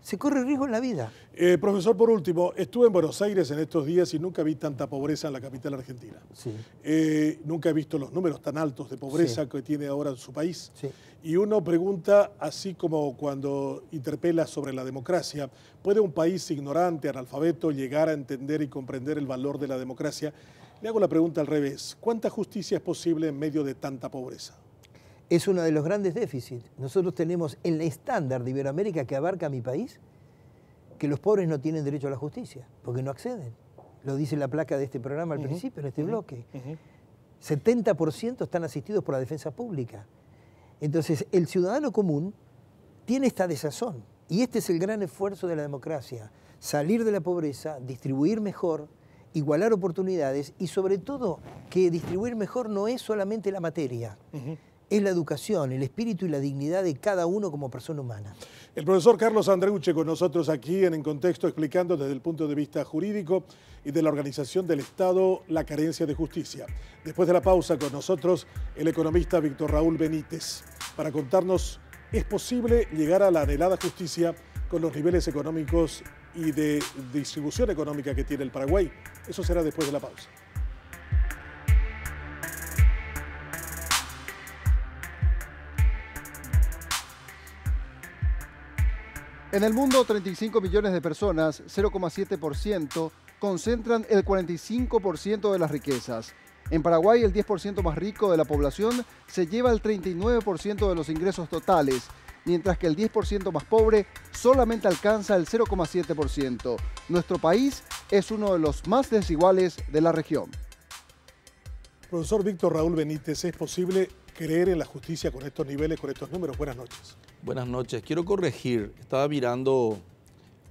se corre riesgo en la vida. Eh, profesor, por último, estuve en Buenos Aires en estos días y nunca vi tanta pobreza en la capital argentina. Eh, nunca he visto los números tan altos de pobreza que tiene ahora su país. Sí. Y uno pregunta, así como cuando interpela sobre la democracia, ¿puede un país ignorante, analfabeto, llegar a entender y comprender el valor de la democracia? Le hago la pregunta al revés. ¿Cuánta justicia es posible en medio de tanta pobreza? Es uno de los grandes déficits. Nosotros tenemos el estándar de Iberoamérica que abarca mi país, que los pobres no tienen derecho a la justicia, porque no acceden. Lo dice la placa de este programa al principio, en este bloque. 70% están asistidos por la defensa pública. Entonces, el ciudadano común tiene esta desazón. Y este es el gran esfuerzo de la democracia, salir de la pobreza, distribuir mejor, igualar oportunidades y sobre todo que distribuir mejor no es solamente la materia, es la educación, el espíritu y la dignidad de cada uno como persona humana. El profesor Carlos Andreuche con nosotros aquí en En Contexto explicando desde el punto de vista jurídico y de la organización del Estado la carencia de justicia. Después de la pausa con nosotros el economista Víctor Raúl Benítez para contarnos, ¿es posible llegar a la anhelada justicia con los niveles económicos y de distribución económica que tiene el Paraguay? Eso será después de la pausa. En el mundo, 35 millones de personas, 0,7%, concentran el 45% de las riquezas. En Paraguay, el 10% más rico de la población se lleva el 39% de los ingresos totales, mientras que el 10% más pobre solamente alcanza el 0,7%. Nuestro país es uno de los más desiguales de la región. Profesor Víctor Raúl Benítez, ¿es posible creer en la justicia con estos niveles, con estos números? Buenas noches. Buenas noches. Quiero corregir, estaba mirando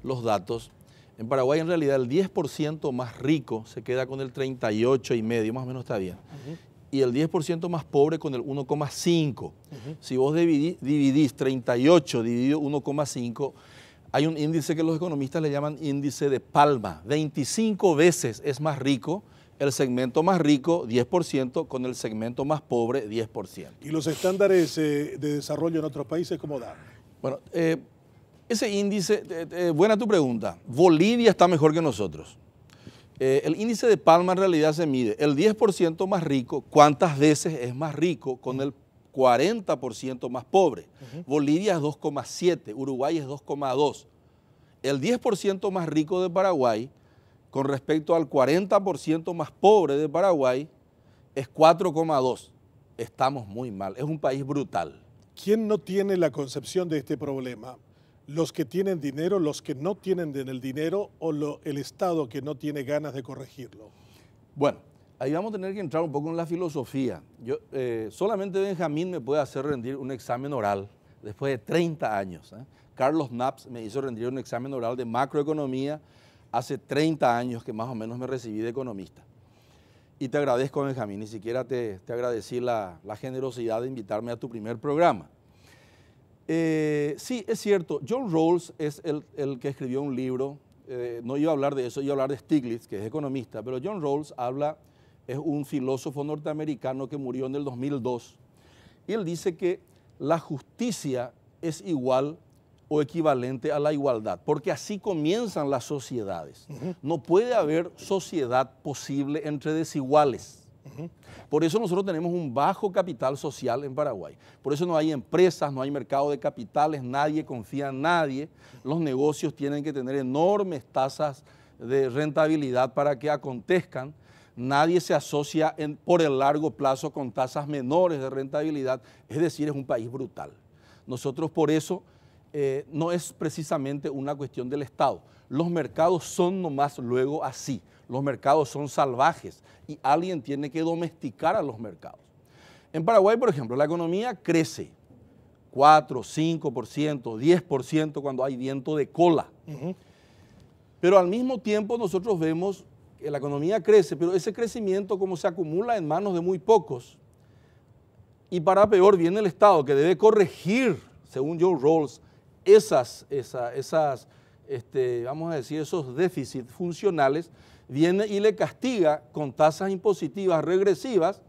los datos en Paraguay en realidad el 10% más rico se queda con el medio, más o menos está bien. Y el 10% más pobre con el 1,5. Si vos dividís, 38 dividido 1,5, hay un índice que los economistas le llaman índice de palma. 25 veces es más rico el segmento más rico 10%, con el segmento más pobre 10%. ¿Y los estándares eh, de desarrollo en otros países cómo dan? Bueno, eh, ese índice, eh, eh, buena tu pregunta, Bolivia está mejor que nosotros. Eh, el índice de Palma en realidad se mide el 10% más rico, ¿cuántas veces es más rico con el 40% más pobre? Bolivia es 2,7, Uruguay es 2,2. El 10% más rico de Paraguay con respecto al 40% más pobre de Paraguay es 4,2. Estamos muy mal, es un país brutal. ¿Quién no tiene la concepción de este problema? los que tienen dinero, los que no tienen el dinero o el Estado que no tiene ganas de corregirlo? Bueno, ahí vamos a tener que entrar un poco en la filosofía. Yo, eh, solamente Benjamín me puede hacer rendir un examen oral después de 30 años. ¿eh? Carlos Naps me hizo rendir un examen oral de macroeconomía hace 30 años que más o menos me recibí de economista. Y te agradezco, Benjamín, ni siquiera te, te agradecí la generosidad de invitarme a tu primer programa. Eh, sí, es cierto. John Rawls es el, que escribió un libro. Eh, no iba a hablar de eso, iba a hablar de Stiglitz, que es economista, pero John Rawls habla, es un filósofo norteamericano que murió en el 2002. Y él dice que la justicia es igual o equivalente a la igualdad, porque así comienzan las sociedades. No puede haber sociedad posible entre desiguales. Por eso nosotros tenemos un bajo capital social en Paraguay. Por eso no hay empresas, no hay mercado de capitales, nadie confía en nadie. Los negocios tienen que tener enormes tasas de rentabilidad para que acontezcan. Nadie se asocia por el largo plazo con tasas menores de rentabilidad. Es decir, es un país brutal. Nosotros por eso eh, no es precisamente una cuestión del Estado. Los mercados son nomás luego así los mercados son salvajes y alguien tiene que domesticar a los mercados. En Paraguay, por ejemplo, la economía crece 4, 5%, 10% cuando hay viento de cola. Pero al mismo tiempo nosotros vemos que la economía crece, pero ese crecimiento como se acumula en manos de muy pocos, y para peor viene el Estado que debe corregir, según Joe Rawls, esas, esas, esas este, vamos a decir, esos déficits funcionales, viene y le castiga con tasas impositivas regresivas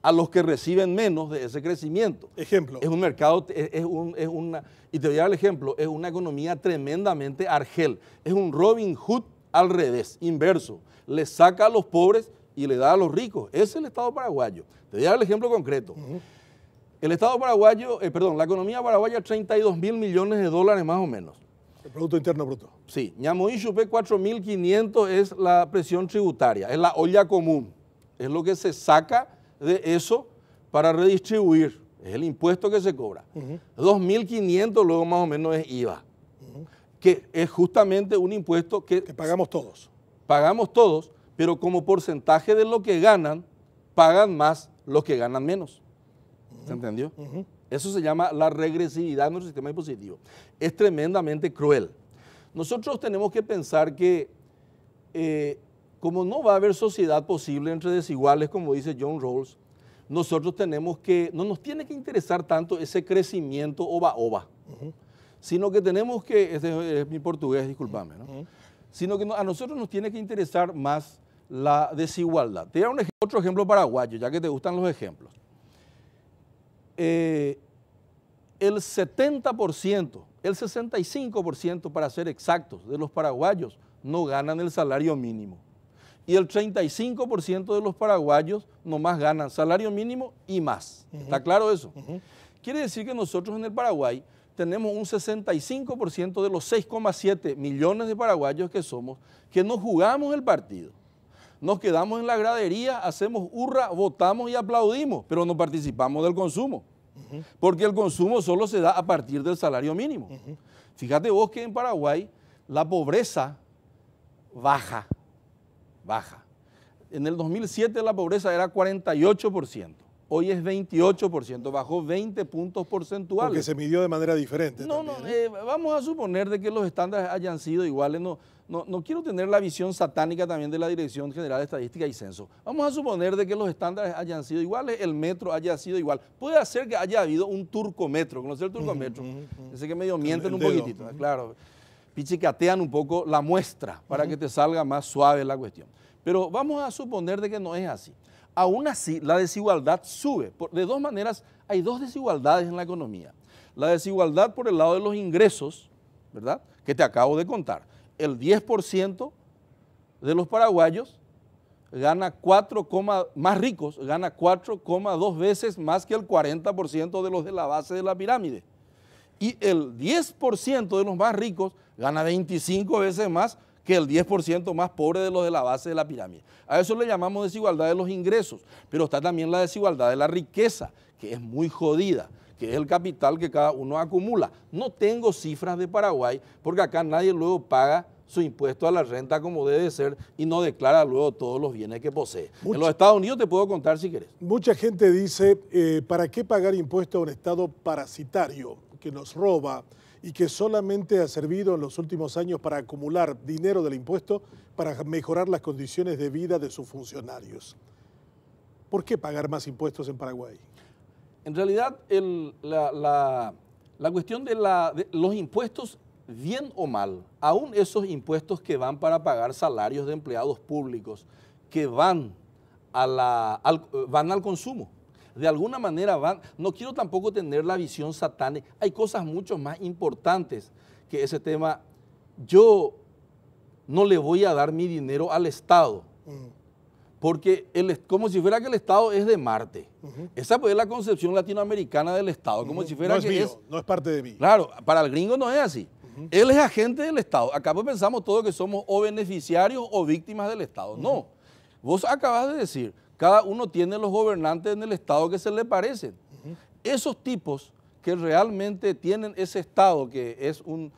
a los que reciben menos de ese crecimiento. Ejemplo. Es un mercado, es, una, y te voy a dar el ejemplo, es una economía tremendamente argel, es un Robin Hood al revés, inverso. Le saca a los pobres y le da a los ricos. Es el Estado paraguayo. Te voy a dar el ejemplo concreto. El Estado paraguayo, eh, perdón, la economía paraguaya 32 mil millones de dólares más o menos. El Producto Interno Bruto. Sí, y Chupé 4.500 es la presión tributaria, es la olla común, es lo que se saca de eso para redistribuir, es el impuesto que se cobra. 2.500 luego más o menos es IVA, que es justamente un impuesto que... Que pagamos todos. Pagamos todos, pero como porcentaje de lo que ganan, pagan más los que ganan menos. ¿Se entendió? Eso se llama la regresividad en nuestro sistema impositivo. Es tremendamente cruel. Nosotros tenemos que pensar que eh, como no va a haber sociedad posible entre desiguales, como dice John Rawls, nosotros tenemos que, no nos tiene que interesar tanto ese crecimiento oba-oba, sino que tenemos que, este es mi portugués, discúlpame, sino que a nosotros nos tiene que interesar más la desigualdad. Te voy otro ejemplo paraguayo, ya que te gustan los ejemplos. Eh, el 70%, el 65% para ser exactos, de los paraguayos no ganan el salario mínimo. Y el 35% de los paraguayos nomás ganan salario mínimo y más. ¿Está claro eso? Quiere decir que nosotros en el Paraguay tenemos un 65% de los 6,7 millones de paraguayos que somos que no jugamos el partido. Nos quedamos en la gradería, hacemos hurra, votamos y aplaudimos, pero no participamos del consumo porque el consumo solo se da a partir del salario mínimo. Fíjate vos que en Paraguay la pobreza baja, baja. En el 2007 la pobreza era 48%, hoy es 28%, bajó 20 puntos porcentuales. Porque se midió de manera diferente. No, no, ¿eh? Eh, vamos a suponer de que los estándares hayan sido iguales, no, no, quiero tener la visión satánica también de la Dirección General de Estadística y Censo. Vamos a suponer de que los estándares hayan sido iguales, el metro haya sido igual. Puede ser que haya habido un turcometro, conocer el turcometro. Ese que medio mienten un poquitito, claro. Pichicatean un poco la muestra para que te salga más suave la cuestión. Pero vamos a suponer de que no es así. Aún así, la desigualdad sube. De dos maneras, hay dos desigualdades en la economía. La desigualdad por el lado de los ingresos, ¿verdad? Que te acabo de contar el 10% de los paraguayos gana 4, más ricos, gana 4,2 veces más que el 40% de los de la base de la pirámide. Y el 10% de los más ricos gana 25 veces más que el 10% más pobre de los de la base de la pirámide. A eso le llamamos desigualdad de los ingresos, pero está también la desigualdad de la riqueza, que es muy jodida que es el capital que cada uno acumula. No tengo cifras de Paraguay porque acá nadie luego paga su impuesto a la renta como debe ser y no declara luego todos los bienes que posee. en los Estados Unidos te puedo contar si querés. Mucha gente dice, eh, ¿para qué pagar impuestos a un Estado parasitario que nos roba y que solamente ha servido en los últimos años para acumular dinero del impuesto para mejorar las condiciones de vida de sus funcionarios? ¿Por qué pagar más impuestos en Paraguay? en realidad la, cuestión de, los impuestos, bien o mal, aún esos impuestos que van para pagar salarios de empleados públicos, que van, a la, al, van al consumo, de alguna manera van, no quiero tampoco tener la visión satánica, hay cosas mucho más importantes que ese tema. Yo no le voy a dar mi dinero al Estado. Mm porque el, como si fuera que el Estado es de Marte. Esa pues es la concepción latinoamericana del Estado, como si fuera no es que es, no es parte de mí. Claro, para el gringo no es así. Él es agente del Estado. Acá pues pensamos todos que somos o beneficiarios o víctimas del Estado. No. Vos acabas de decir, cada uno tiene los gobernantes en el Estado que se le parecen. Esos tipos que realmente tienen ese Estado que es un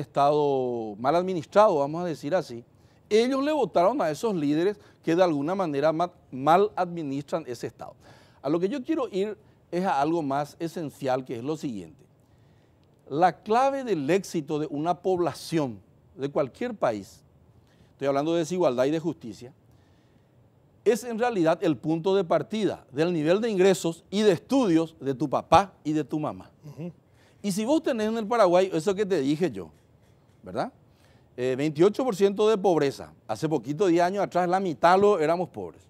Estado mal administrado, vamos a decir así, ellos le votaron a esos líderes que de alguna manera mal administran ese Estado. A lo que yo quiero ir es a algo más esencial, que es lo siguiente. La clave del éxito de una población, de cualquier país, estoy hablando de desigualdad y de justicia, es en realidad el punto de partida del nivel de ingresos y de estudios de tu papá y de tu mamá. Y si vos tenés en el Paraguay eso que te dije yo, ¿verdad? 28% eh, de pobreza. Hace poquito, 10 años atrás, la mitad lo éramos pobres.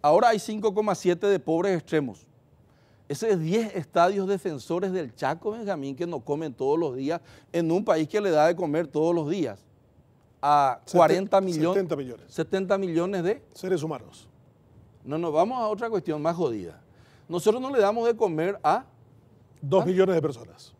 Ahora hay 5,7 de pobres extremos. Ese es 10 estadios defensores del Chaco Benjamín que nos comen todos los días en un país que le da de comer todos los días a 40 millones. 70 millones. 70 millones de seres humanos. No, no, vamos a otra cuestión más jodida. Nosotros no le damos de comer a... 2 ¿Ah? millones de personas.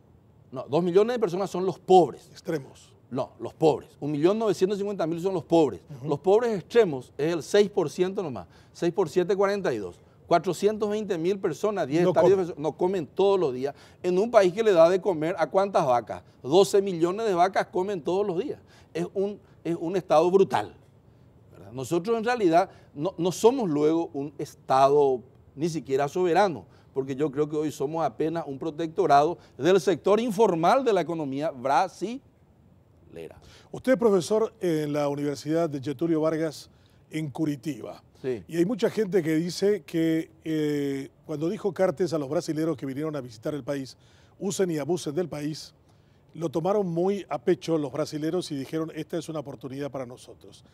No, 2 millones de personas son los pobres. Extremos. No, los pobres. 1.950.000 son los pobres. Los pobres extremos es el 6% nomás. 6 por 7, 42. 420.000 personas, 10 no, personas, no comen todos los días en un país que le da de comer a cuántas vacas. 12 millones de vacas comen todos los días. Es un, es un estado brutal. Nosotros en realidad no, no, somos luego un estado ni siquiera soberano, porque yo creo que hoy somos apenas un protectorado del sector informal de la economía brasileña. Usted es profesor en la Universidad de Getulio Vargas en Curitiba. Y hay mucha gente que dice que eh, cuando dijo Cartes a los brasileños que vinieron a visitar el país, usen y abusen del país, lo tomaron muy a pecho los brasileños y dijeron, esta es una oportunidad para nosotros.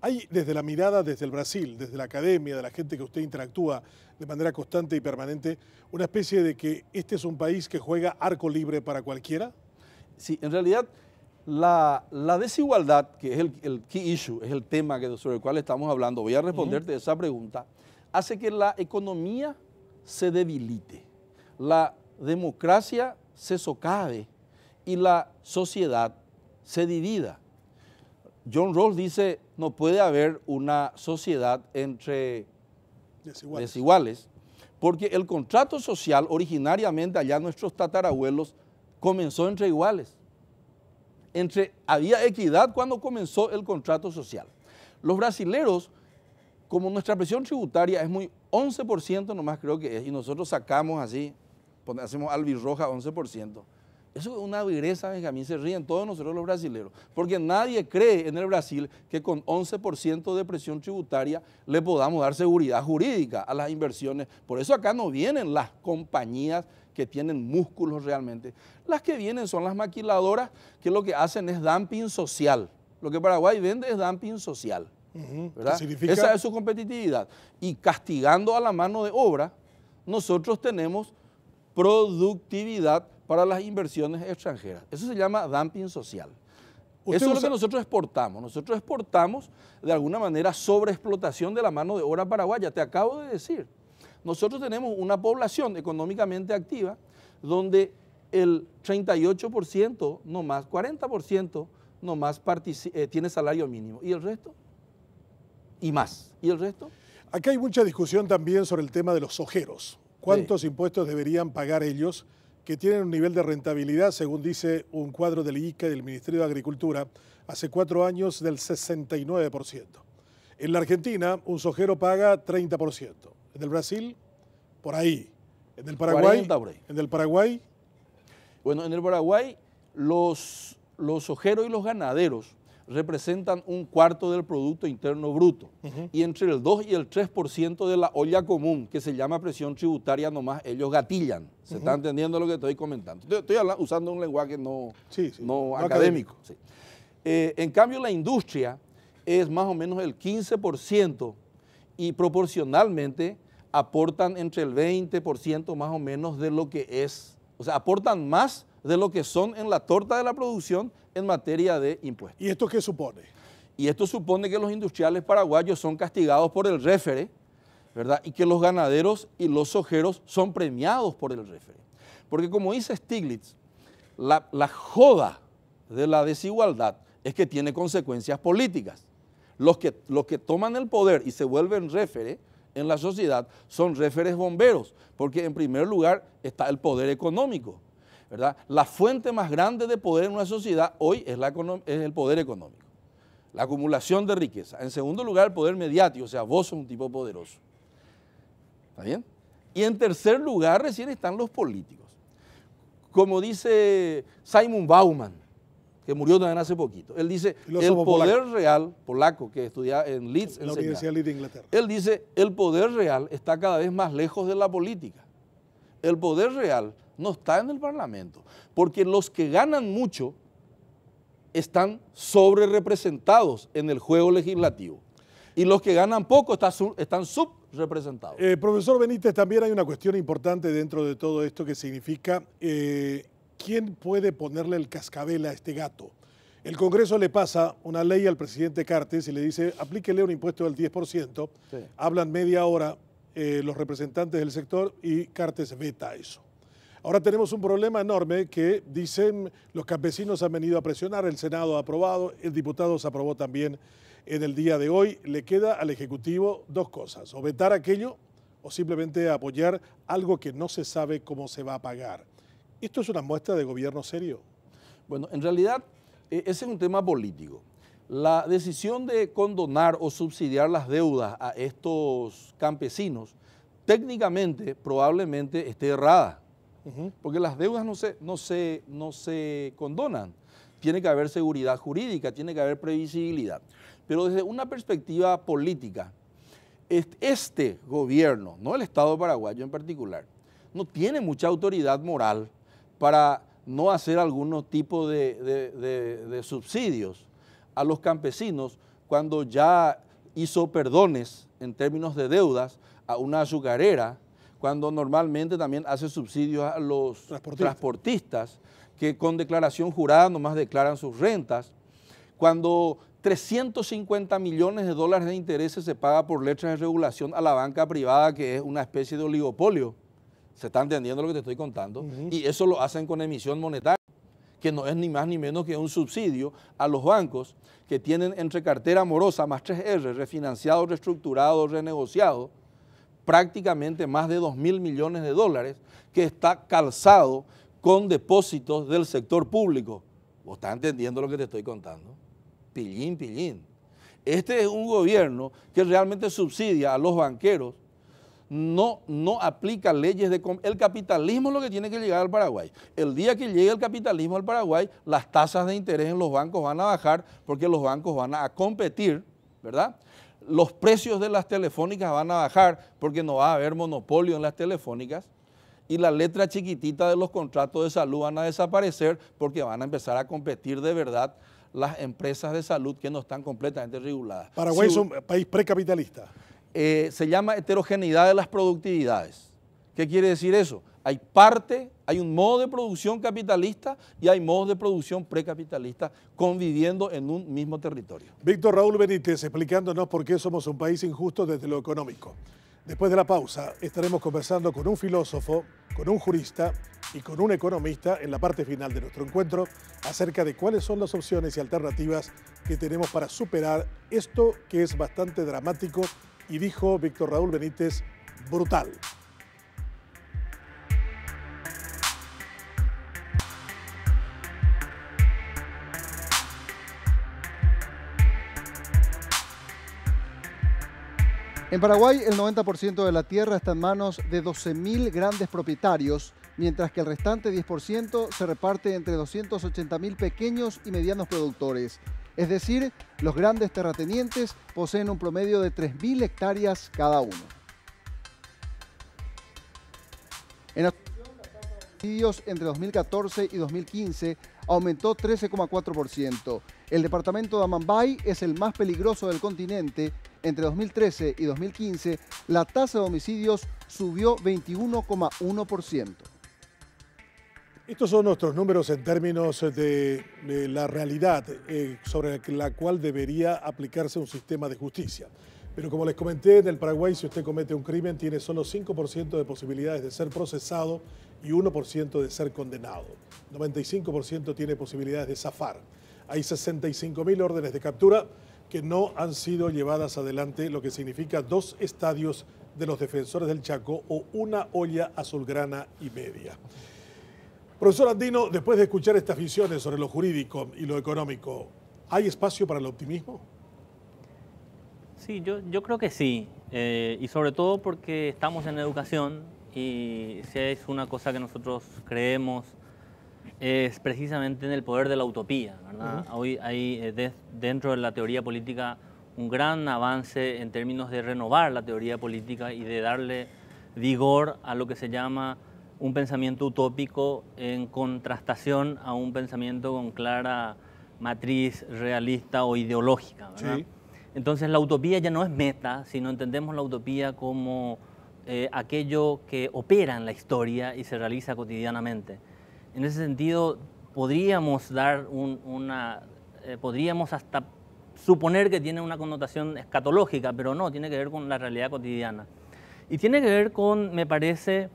Hay desde la mirada, desde el Brasil, desde la academia, de la gente que usted interactúa de manera constante y permanente, una especie de que este es un país que juega arco libre para cualquiera. Sí, en realidad la, desigualdad, que es el, key issue, es el tema sobre el cual estamos hablando, voy a responderte esa pregunta, hace que la economía se debilite, la democracia se socave y la sociedad se divida. John Rawls dice, no puede haber una sociedad entre desiguales porque el contrato social originariamente allá nuestros tatarabuelos comenzó entre iguales entre, había equidad cuando comenzó el contrato social. Los brasileros, como nuestra presión tributaria es muy 11% nomás creo que es, y nosotros sacamos así, hacemos albirroja 11%. Eso es una vergüenza, Benjamín, se ríen todos nosotros los brasileros, porque nadie cree en el Brasil que con 11% de presión tributaria le podamos dar seguridad jurídica a las inversiones. Por eso acá no vienen las compañías que tienen músculos realmente. Las que vienen son las maquiladoras que lo que hacen es dumping social. Lo que Paraguay vende es dumping social. Esa es su competitividad. Y castigando a la mano de obra, nosotros tenemos productividad para las inversiones extranjeras. Eso se llama dumping social. Eso es lo que nosotros exportamos. Nosotros exportamos de alguna manera sobreexplotación de la mano de obra paraguaya, te acabo de decir. Nosotros tenemos una población económicamente activa donde el 38%, no más, 40% no más eh, tiene salario mínimo. ¿Y el resto? Y más. ¿Y el resto? Aquí hay mucha discusión también sobre el tema de los sojeros. ¿Cuántos impuestos deberían pagar ellos que tienen un nivel de rentabilidad, según dice un cuadro del ICA y del Ministerio de Agricultura, hace cuatro años del 69%? En la Argentina, un sojero paga 30%. ¿En el Brasil, por ahí. En el Paraguay. En el Paraguay. Bueno, en el Paraguay los, los ojeros y los ganaderos representan un cuarto del Producto Interno Bruto y entre el 2 y el 3% de la olla común, que se llama presión tributaria, nomás ellos gatillan. ¿Se está entendiendo lo que estoy comentando? Estoy, usando un lenguaje no, no, académico. Eh, en cambio, la industria es más o menos el 15% y proporcionalmente aportan entre el 20% más o menos de lo que es, o sea, aportan más de lo que son en la torta de la producción en materia de impuestos. ¿Y esto qué supone? Y esto supone que los industriales paraguayos son castigados por el refere, ¿verdad? Y que los ganaderos y los sojeros son premiados por el refere. Porque como dice Stiglitz, la, la joda de la desigualdad es que tiene consecuencias políticas. Los que, que toman el poder y se vuelven réfere en la sociedad son réfere bomberos, porque en primer lugar está el poder económico. ¿verdad? La fuente más grande de poder en una sociedad hoy es, la es el poder económico, la acumulación de riqueza. En segundo lugar, el poder mediático, o sea, vos sos un tipo poderoso. ¿Está bien? Y en tercer lugar, recién están los políticos. Como dice Simon Bauman, que murió también hace poquito. Él dice, el poder real, polaco, que estudia en Leeds, la enseñaba, Leeds Inglaterra. Él dice, el poder real está cada vez más lejos de la política. El poder real no está en el Parlamento, porque los que ganan mucho están sobre representados en el juego legislativo. Y los que ganan poco están, subrepresentados. Eh, profesor Benítez, también hay una cuestión importante dentro de todo esto que significa eh, ¿quién puede ponerle el cascabel a este gato? El Congreso le pasa una ley al presidente Cartes y le dice, aplíquele un impuesto del 10%, hablan media hora eh, los representantes del sector y Cartes veta eso. Ahora tenemos un problema enorme que dicen los campesinos han venido a presionar, el Senado ha aprobado, el diputado se aprobó también en el día de hoy. Le queda al Ejecutivo dos cosas, o vetar aquello o simplemente apoyar algo que no se sabe cómo se va a pagar. ¿Esto es una muestra de gobierno serio? Bueno, en realidad e, ese es un tema político. La decisión de condonar o subsidiar las deudas a estos campesinos técnicamente probablemente esté errada, porque las deudas no se, no, se, no se condonan. Tiene que haber seguridad jurídica, tiene que haber previsibilidad. Pero desde una perspectiva política, este gobierno, no el Estado paraguayo en particular, no tiene mucha autoridad moral para no hacer algún tipo de, subsidios a los campesinos cuando ya hizo perdones en términos de deudas a una azucarera, cuando normalmente también hace subsidios a los transportistas que con declaración jurada nomás declaran sus rentas, cuando 350 millones de dólares de intereses se paga por letras de regulación a la banca privada, que es una especie de oligopolio, ¿Se está entendiendo lo que te estoy contando? Y eso lo hacen con emisión monetaria, que no es ni más ni menos que un subsidio a los bancos que tienen entre cartera morosa más 3R, refinanciado, reestructurado, renegociado, prácticamente más de 2 mil millones de dólares que está calzado con depósitos del sector público. ¿Vos está entendiendo lo que te estoy contando? Pillín, pillín. Este es un gobierno que realmente subsidia a los banqueros no, no aplica leyes de... El capitalismo es lo que tiene que llegar al Paraguay. El día que llegue el capitalismo al Paraguay, las tasas de interés en los bancos van a bajar porque los bancos van a competir, ¿verdad? Los precios de las telefónicas van a bajar porque no va a haber monopolio en las telefónicas y la letra chiquitita de los contratos de salud van a desaparecer porque van a empezar a competir de verdad las empresas de salud que no están completamente reguladas. Paraguay es un país precapitalista. Eh, se llama heterogeneidad de las productividades. ¿Qué quiere decir eso? Hay parte, hay un modo de producción capitalista y hay modos de producción precapitalista conviviendo en un mismo territorio. Víctor Raúl Benítez explicándonos por qué somos un país injusto desde lo económico. Después de la pausa estaremos conversando con un filósofo, con un jurista y con un economista en la parte final de nuestro encuentro acerca de cuáles son las opciones y alternativas que tenemos para superar esto que es bastante dramático y dijo Víctor Raúl Benítez, brutal. En Paraguay, el 90% de la tierra está en manos de 12.000 grandes propietarios mientras que el restante 10% se reparte entre 280.000 pequeños y medianos productores. Es decir, los grandes terratenientes poseen un promedio de 3.000 hectáreas cada uno. En homicidios entre 2014 y 2015 aumentó 13,4%. El departamento de Amambay es el más peligroso del continente. Entre 2013 y 2015, la tasa de homicidios subió 21,1%. Estos son nuestros números en términos de, la realidad eh, sobre la cual debería aplicarse un sistema de justicia. Pero como les comenté, en el Paraguay si usted comete un crimen tiene solo 5% de posibilidades de ser procesado y 1% de ser condenado. 95% tiene posibilidades de zafar. Hay 65.000 órdenes de captura que no han sido llevadas adelante, lo que significa dos estadios de los defensores del Chaco o una olla azulgrana y media. Profesor Andino, después de escuchar estas visiones sobre lo jurídico y lo económico, ¿hay espacio para el optimismo? Sí, yo, creo que sí. Eh, y sobre todo porque estamos en educación y si es una cosa que nosotros creemos es precisamente en el poder de la utopía. Hoy hay eh, dentro de la teoría política un gran avance en términos de renovar la teoría política y de darle vigor a lo que se llama un pensamiento utópico en contrastación a un pensamiento con clara matriz realista o ideológica. Entonces la utopía ya no es meta, sino entendemos la utopía como eh, aquello que opera en la historia y se realiza cotidianamente. En ese sentido, podríamos dar una, eh, podríamos hasta suponer que tiene una connotación escatológica, pero no, tiene que ver con la realidad cotidiana. Y tiene que ver con, me parece,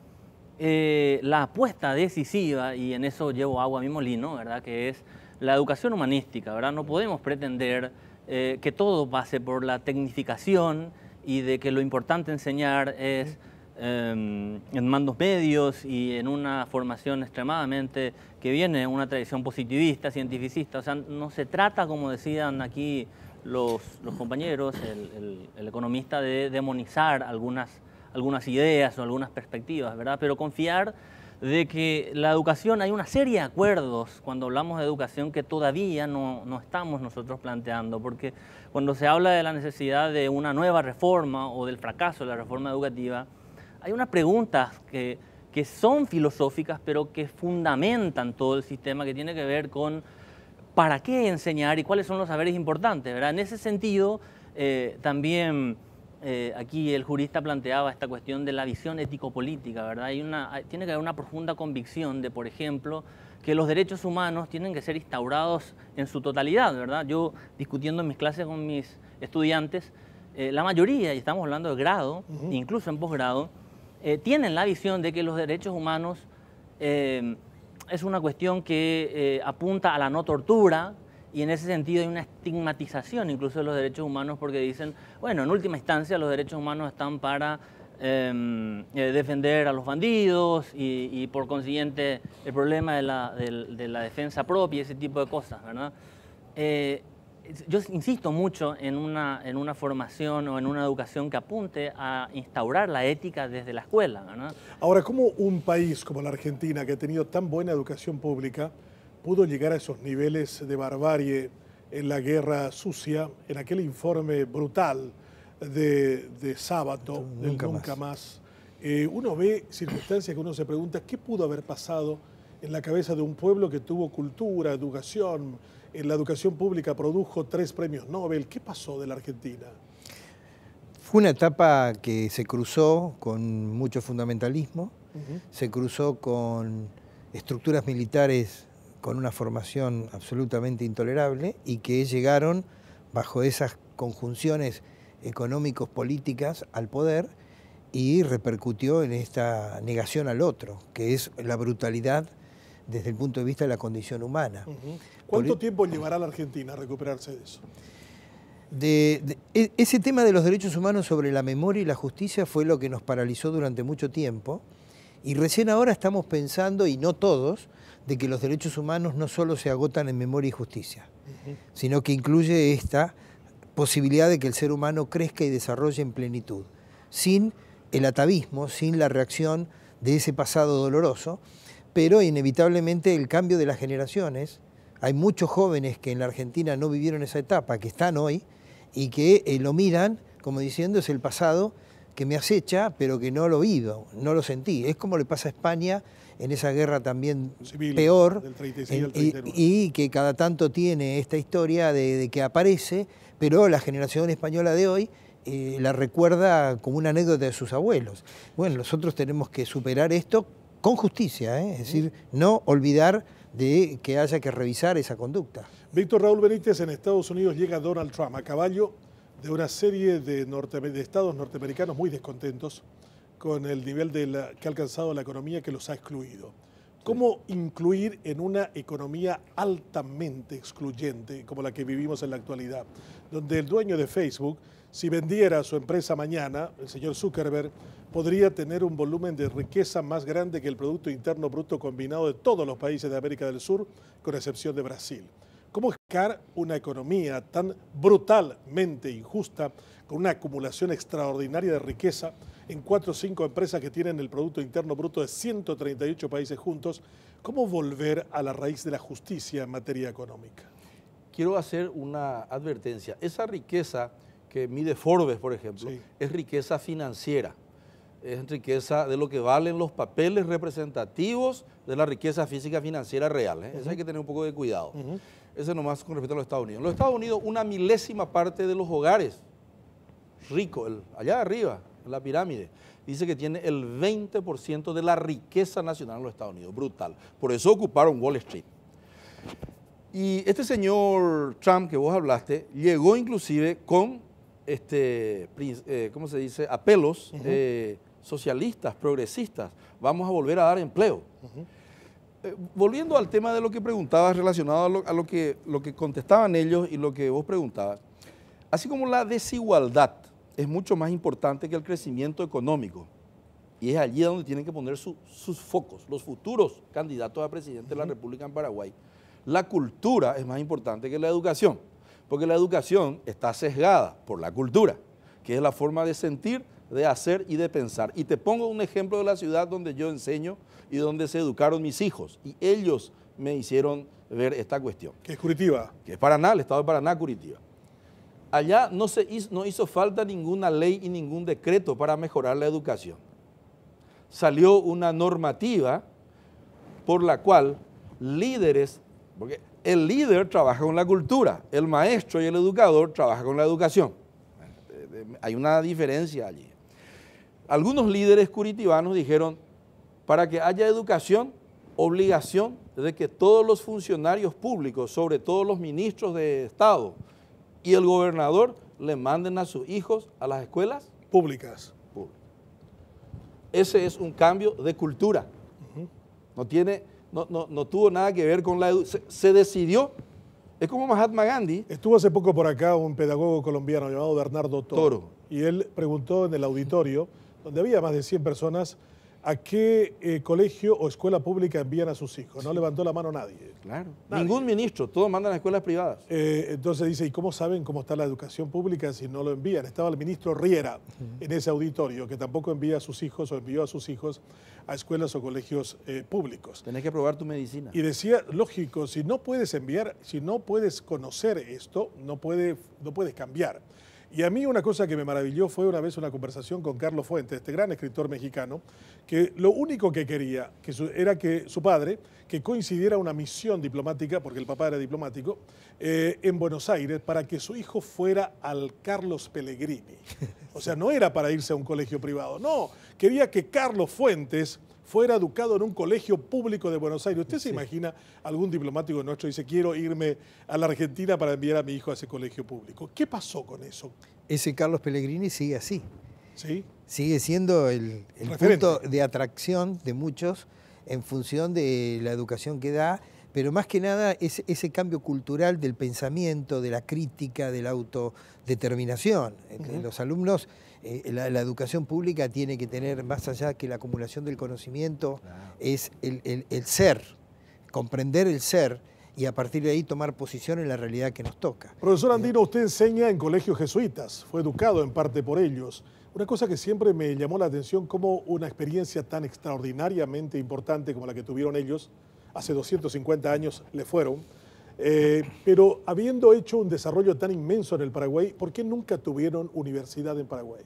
eh, la apuesta decisiva, y en eso llevo agua a mi molino, ¿verdad? que es la educación humanística. ¿verdad? No podemos pretender eh, que todo pase por la tecnificación y de que lo importante enseñar es em, en mandos medios y en una formación extremadamente que viene de una tradición positivista, cientificista. O sea, no se trata, como decían aquí los, compañeros, el economista, de demonizar algunas algunas ideas o algunas perspectivas, ¿verdad? Pero confiar de que la educación, hay una serie de acuerdos cuando hablamos de educación que todavía no, no, estamos nosotros planteando, porque cuando se habla de la necesidad de una nueva reforma o del fracaso de la reforma educativa, hay unas preguntas que, que son filosóficas, pero que fundamentan todo el sistema que tiene que ver con para qué enseñar y cuáles son los saberes importantes, ¿verdad? En ese sentido, eh, también eh, aquí el jurista planteaba esta cuestión de la visión ético-política, ¿verdad? tiene que haber una profunda convicción de, por ejemplo, que los derechos humanos tienen que ser instaurados en su totalidad, ¿verdad? Yo discutiendo en mis clases con mis estudiantes, eh, la mayoría, y estamos hablando de grado, incluso en posgrado, eh, tienen la visión de que los derechos humanos es una cuestión que apunta a la no tortura, y en ese sentido hay una estigmatización incluso de los derechos humanos porque dicen, bueno, en última instancia los derechos humanos están para em, eh, defender a los bandidos y, por consiguiente el problema de la, defensa propia, y ese tipo de cosas, ¿verdad? Eh, yo insisto mucho en una, en una formación o en una educación que apunte a instaurar la ética desde la escuela. Ahora, ¿cómo un país como la Argentina, que ha tenido tan buena educación pública, pudo llegar a esos niveles de barbarie en la guerra sucia, en aquel informe brutal de, de sábado, del nunca más. Eh, uno ve circunstancias que uno se pregunta, ¿qué pudo haber pasado en la cabeza de un pueblo que tuvo cultura, educación, en la educación pública produjo tres premios Nobel? ¿Qué pasó de la Argentina? Fue una etapa que se cruzó con mucho fundamentalismo, se cruzó con estructuras militares con una formación absolutamente intolerable y que llegaron bajo esas conjunciones económicos políticas al poder y repercutió en esta negación al otro, que es la brutalidad desde el punto de vista de la condición humana. ¿Cuánto tiempo llevará la Argentina a recuperarse de eso? E, ese tema de los derechos humanos sobre la memoria y la justicia fue lo que nos paralizó durante mucho tiempo y recién ahora estamos pensando, y no todos, de que los derechos humanos no solo se agotan en memoria y justicia, sino que incluye esta posibilidad de que el ser humano crezca y desarrolle en plenitud, sin el atavismo, sin la reacción de ese pasado doloroso, pero inevitablemente el cambio de las generaciones. Hay muchos jóvenes que en la Argentina no vivieron esa etapa, que están hoy y que eh, lo miran como diciendo es el pasado que me acecha, pero que no lo oído, no lo sentí. Es como le pasa a España en esa guerra también peor, Y, que cada tanto tiene esta historia de, que aparece, pero la generación española de hoy eh, la recuerda como una anécdota de sus abuelos. Bueno, nosotros tenemos que superar esto con justicia, ¿eh? es decir, no olvidar de que haya que revisar esa conducta. Víctor Raúl Benítez, en Estados Unidos llega Donald Trump a caballo de una serie de, de estados norteamericanos muy descontentos con el nivel de la, que ha alcanzado la economía que los ha excluido. ¿Cómo incluir en una economía altamente excluyente como la que vivimos en la actualidad, donde el dueño de Facebook, si vendiera su empresa mañana, el señor Zuckerberg, podría tener un volumen de riqueza más grande que el Producto Interno Bruto combinado de todos los países de América del Sur, con excepción de Brasil? ¿Cómo explicar una economía tan brutalmente injusta, con una acumulación extraordinaria de riqueza? en cuatro o cinco empresas que tienen el Producto Interno Bruto de 138 países juntos. ¿Cómo volver a la raíz de la justicia en materia económica? Quiero hacer una advertencia. Esa riqueza que mide Forbes, por ejemplo, es riqueza financiera es riqueza de lo que valen los papeles representativos de la riqueza física financiera real. ¿eh? Eso hay que tener un poco de cuidado. Ese Eso nomás con respecto a los Estados Unidos. En los Estados Unidos, una milésima parte de los hogares, ricos, allá arriba, la pirámide. Dice que tiene el 20% de la riqueza nacional en los Estados Unidos. Brutal. Por eso ocuparon Wall Street. Y este señor Trump que vos hablaste, llegó inclusive con, este, eh, ¿cómo se dice?, apelos eh, socialistas, progresistas. Vamos a volver a dar empleo. Eh, volviendo al tema de lo que preguntabas relacionado a, que, lo, que, contestaban ellos y lo que vos preguntabas, así como la desigualdad es mucho más importante que el crecimiento económico. Y es allí donde tienen que poner sus focos, los futuros candidatos a presidente de la República en Paraguay. La cultura es más importante que la educación, porque la educación está sesgada por la cultura, que es la forma de sentir, de hacer y de pensar. Y te pongo un ejemplo de la ciudad donde yo enseño y donde se educaron mis hijos, y ellos me hicieron ver esta cuestión. Que es Curitiba. Que es Paraná, el estado de Paraná, Curitiba allá no, se hizo, hizo falta ninguna ley y ningún decreto para mejorar la educación. Salió una normativa por la cual líderes, porque el líder trabaja con la cultura, el maestro y el educador trabajan con la educación. Hay una diferencia allí. Algunos líderes curitibanos dijeron, para que haya educación, obligación de que todos los funcionarios públicos, sobre todo los ministros de Estado, y el gobernador le manden a sus hijos a las escuelas públicas. Ese es un cambio de cultura. No tiene, no, tuvo nada que ver con la educación. Se, decidió es como Mahatma Gandhi. Estuvo hace poco por acá un pedagogo colombiano llamado Bernardo Toro. Y él preguntó en el auditorio, donde había más de 100 personas, a qué eh, colegio o escuela pública envían a sus hijos. No levantó la mano nadie. Claro. Ningún ministro, todos mandan a escuelas privadas. Eh, entonces dice, ¿y cómo saben cómo está la educación pública si no lo envían? Estaba el ministro Riera en ese auditorio, que tampoco envía a sus hijos o envió a sus hijos a escuelas o colegios eh, públicos. Tenés que probar tu medicina. Y decía, lógico, si no puedes enviar, si no puedes conocer esto, no, no puedes cambiar. Y a mí una cosa que me maravilló fue una vez una conversación con Carlos Fuentes, este gran escritor mexicano, que lo único que quería que era que su padre, que coincidiera una misión diplomática, porque el papá era diplomático, eh, en Buenos Aires para que su hijo fuera al Carlos Pellegrini. O sea, no era para irse a un colegio privado, no, quería que Carlos Fuentes fue educado en un colegio público de Buenos Aires. ¿Usted se imagina algún diplomático nuestro dice, quiero irme a la Argentina para enviar a mi hijo a ese colegio público? ¿Qué pasó con eso? Ese Carlos Pellegrini sigue así. ¿Sí? Sigue siendo el, punto de atracción de muchos en función de la educación que da, pero más que nada es ese cambio cultural del pensamiento, de la crítica, de la autodeterminación. En Los alumnos eh, la, educación pública tiene que tener, más allá que la acumulación del conocimiento, es el, ser, comprender el ser y a partir de ahí tomar posición en la realidad que nos toca. Profesor Andino, usted enseña en colegios jesuitas, fue educado en parte por ellos. Una cosa que siempre me llamó la atención, como una experiencia tan extraordinariamente importante como la que tuvieron ellos, hace 250 años le fueron, eh, pero habiendo hecho un desarrollo tan inmenso en el Paraguay, ¿por qué nunca tuvieron universidad en Paraguay?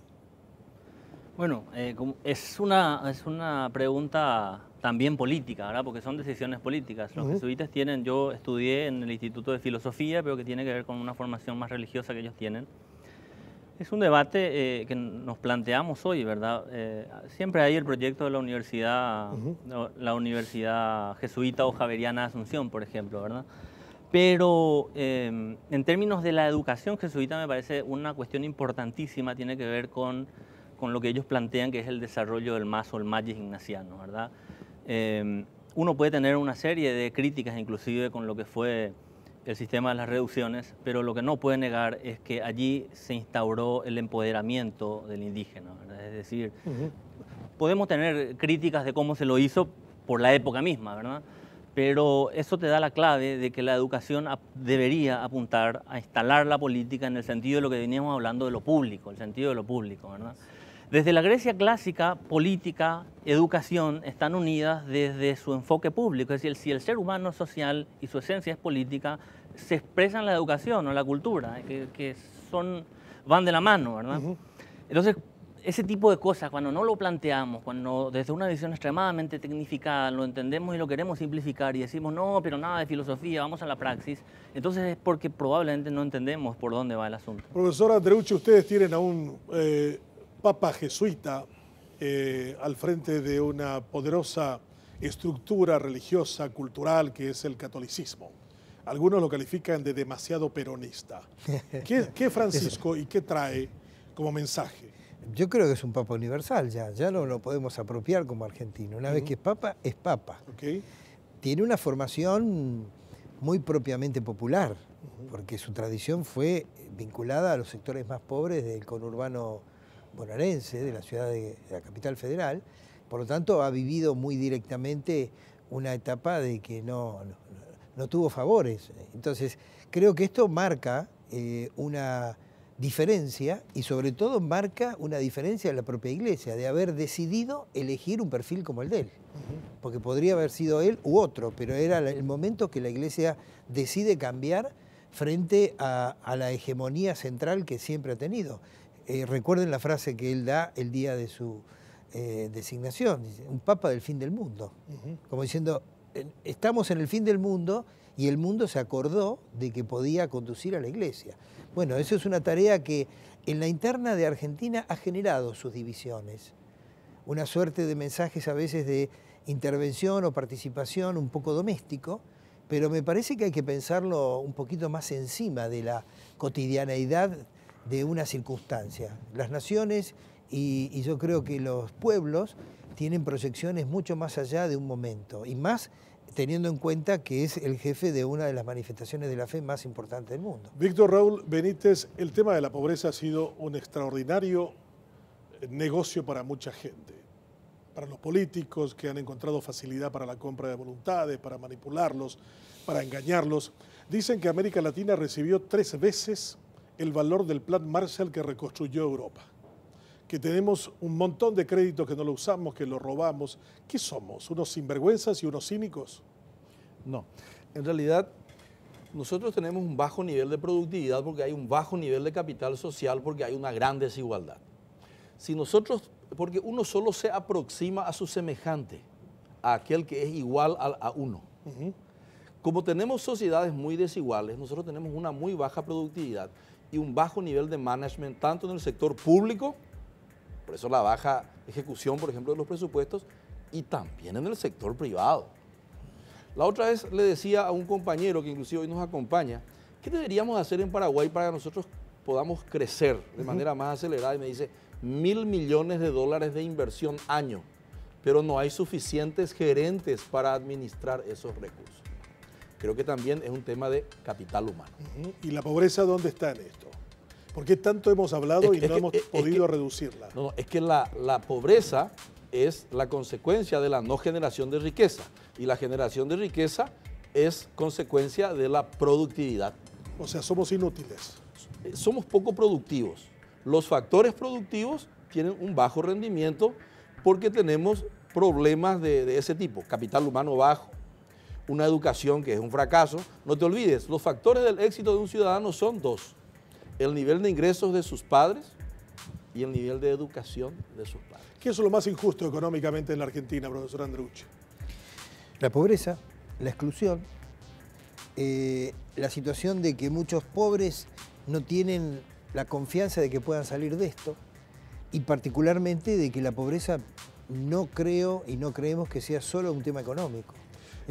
Bueno, eh, es, una, es una pregunta también política, ¿verdad? Porque son decisiones políticas. Los jesuitas tienen, yo estudié en el Instituto de Filosofía, pero que tiene que ver con una formación más religiosa que ellos tienen. Es un debate eh, que nos planteamos hoy, ¿verdad? siempre hay el proyecto de la universidad, la universidad jesuita o javeriana de Asunción, por ejemplo, ¿verdad? Pero em, en términos de la educación jesuita me parece una cuestión importantísima, tiene que ver con, con lo que ellos plantean que es el desarrollo del mazo, el magis ignaciano, ¿verdad? Em, uno puede tener una serie de críticas inclusive con lo que fue el sistema de las reducciones, pero lo que no puede negar es que allí se instauró el empoderamiento del indígena, ¿verdad? Es decir, podemos tener críticas de cómo se lo hizo por la época misma, ¿verdad? Pero eso te da la clave de que la educación debería apuntar a instalar la política en el sentido de lo que veníamos hablando de lo público, el sentido de lo público, ¿verdad? Desde la Grecia clásica, política, educación están unidas desde su enfoque público. Es decir, si el ser humano es social y su esencia es política, se expresa en la educación o en la cultura, eh, que, son, van de la mano, ¿verdad? Entonces, ese tipo de cosas, cuando no lo planteamos, cuando desde una visión extremadamente tecnificada lo entendemos y lo queremos simplificar y decimos, no, pero nada de filosofía, vamos a la praxis, entonces es porque probablemente no entendemos por dónde va el asunto. Profesor Andreucci, ustedes tienen a un eh, papa jesuita eh, al frente de una poderosa estructura religiosa, cultural, que es el catolicismo. Algunos lo califican de demasiado peronista. qué [laughs] Francisco y qué trae como mensaje? yo creo que es un papa universal ya, ya no lo podemos apropiar como argentino. Una vez que es papa, es papa. Tiene una formación muy propiamente popular, porque su tradición fue vinculada a los sectores más pobres del conurbano bonaerense, de la ciudad de, la capital federal. Por lo tanto, ha vivido muy directamente una etapa de que no, no, tuvo favores. Entonces, creo que esto marca eh, una diferencia y sobre todo marca una diferencia de la propia iglesia, de haber decidido elegir un perfil como el de él. Porque podría haber sido él u otro, pero era el momento que la iglesia decide cambiar frente a, la hegemonía central que siempre ha tenido. Eh, recuerden la frase que él da el día de su eh, designación, un papa del fin del mundo, como diciendo, estamos en el fin del mundo y el mundo se acordó de que podía conducir a la iglesia. Bueno, eso es una tarea que en la interna de Argentina ha generado sus divisiones, una suerte de mensajes a veces de intervención o participación un poco doméstico, pero me parece que hay que pensarlo un poquito más encima de la cotidianeidad de una circunstancia. Las naciones y, y yo creo que los pueblos tienen proyecciones mucho más allá de un momento y más teniendo en cuenta que es el jefe de una de las manifestaciones de la fe más importantes del mundo. Víctor Raúl Benítez, el tema de la pobreza ha sido un extraordinario negocio para mucha gente, para los políticos que han encontrado facilidad para la compra de voluntades, para manipularlos, para engañarlos. Dicen que América Latina recibió tres veces el valor del plan Marshall que reconstruyó Europa que tenemos un montón de créditos que no lo usamos, que lo robamos. ¿Qué somos? ¿Unos sinvergüenzas y unos cínicos? No. En realidad, nosotros tenemos un bajo nivel de productividad porque hay un bajo nivel de capital social, porque hay una gran desigualdad. Si nosotros, porque uno solo se aproxima a su semejante, a aquel que es igual a, a uno. Como tenemos sociedades muy desiguales, nosotros tenemos una muy baja productividad y un bajo nivel de management, tanto en el sector público por eso la baja ejecución, por ejemplo, de los presupuestos y también en el sector privado. La otra vez le decía a un compañero que inclusive hoy nos acompaña, ¿qué deberíamos hacer en Paraguay para que nosotros podamos crecer de manera más acelerada? Y me dice, mil millones de dólares de inversión año, pero no hay suficientes gerentes para administrar esos recursos. Creo que también es un tema de capital humano. ¿Y la pobreza dónde está en esto? ¿Por qué tanto hemos hablado y no hemos podido reducirla? No, no, es que la, pobreza es la consecuencia de la no generación de riqueza y la generación de riqueza es consecuencia de la productividad. O sea, somos inútiles. Eh, somos poco productivos. Los factores productivos tienen un bajo rendimiento porque tenemos problemas de, ese tipo, capital humano bajo, una educación que es un fracaso. No te olvides, los factores del éxito de un ciudadano son dos, el nivel de ingresos de sus padres y el nivel de educación de sus padres. ¿Qué es lo más injusto económicamente en la Argentina, profesor Andrucci? La pobreza, la exclusión, eh, la situación de que muchos pobres no tienen la confianza de que puedan salir de esto y particularmente de que la pobreza no creo y no creemos que sea solo un tema económico.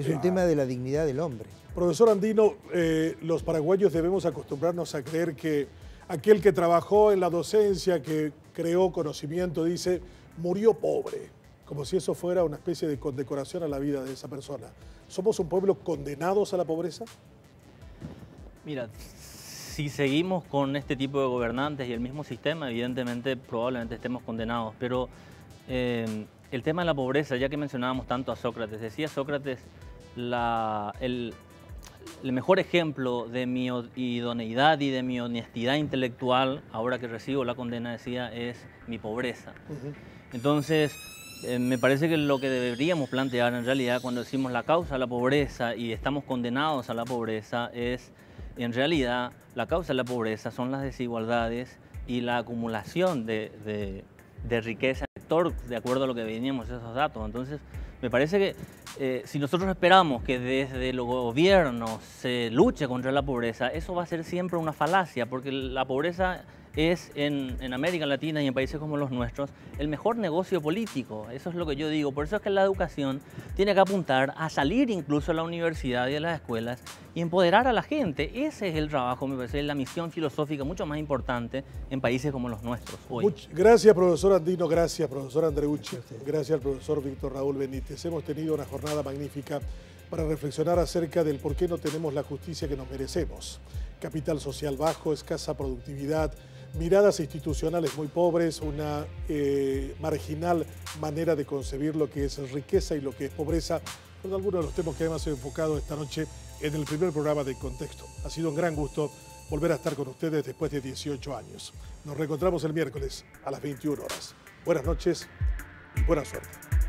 Es un tema de la dignidad del hombre. Profesor Andino, eh, los paraguayos debemos acostumbrarnos a creer que aquel que trabajó en la docencia, que creó conocimiento, dice, murió pobre, como si eso fuera una especie de condecoración a la vida de esa persona. ¿Somos un pueblo condenados a la pobreza? Mira, si seguimos con este tipo de gobernantes y el mismo sistema, evidentemente probablemente estemos condenados, pero eh, el tema de la pobreza, ya que mencionábamos tanto a Sócrates, decía Sócrates, la, el, mejor ejemplo de mi idoneidad y de mi honestidad intelectual, ahora que recibo la condena, decía, es mi pobreza. Entonces, eh, me parece que lo que deberíamos plantear en realidad cuando decimos la causa de la pobreza y estamos condenados a la pobreza es, en realidad, la causa de la pobreza son las desigualdades y la acumulación de, de, de riqueza de acuerdo a lo que veníamos esos datos. Entonces, me parece que eh, si nosotros esperamos que desde los gobiernos se luche contra la pobreza, eso va a ser siempre una falacia, porque la pobreza es en, América Latina y en países como los nuestros el mejor negocio político. Eso es lo que yo digo. Por eso es que la educación tiene que apuntar a salir incluso a la universidad y a las escuelas y empoderar a la gente. Ese es el trabajo, me parece, la misión filosófica mucho más importante en países como los nuestros gracias, profesor Andino. Gracias, profesor Andreucci. Gracias, al profesor Víctor Raúl Benítez. Hemos tenido una jornada magnífica para reflexionar acerca del por qué no tenemos la justicia que nos merecemos. Capital social bajo, escasa productividad, miradas institucionales muy pobres, una eh, marginal manera de concebir lo que es riqueza y lo que es pobreza, son algunos de los temas que además he enfocado esta noche en el primer programa de Contexto. Ha sido un gran gusto volver a estar con ustedes después de 18 años. Nos reencontramos el miércoles a las 21 horas. Buenas noches y buena suerte.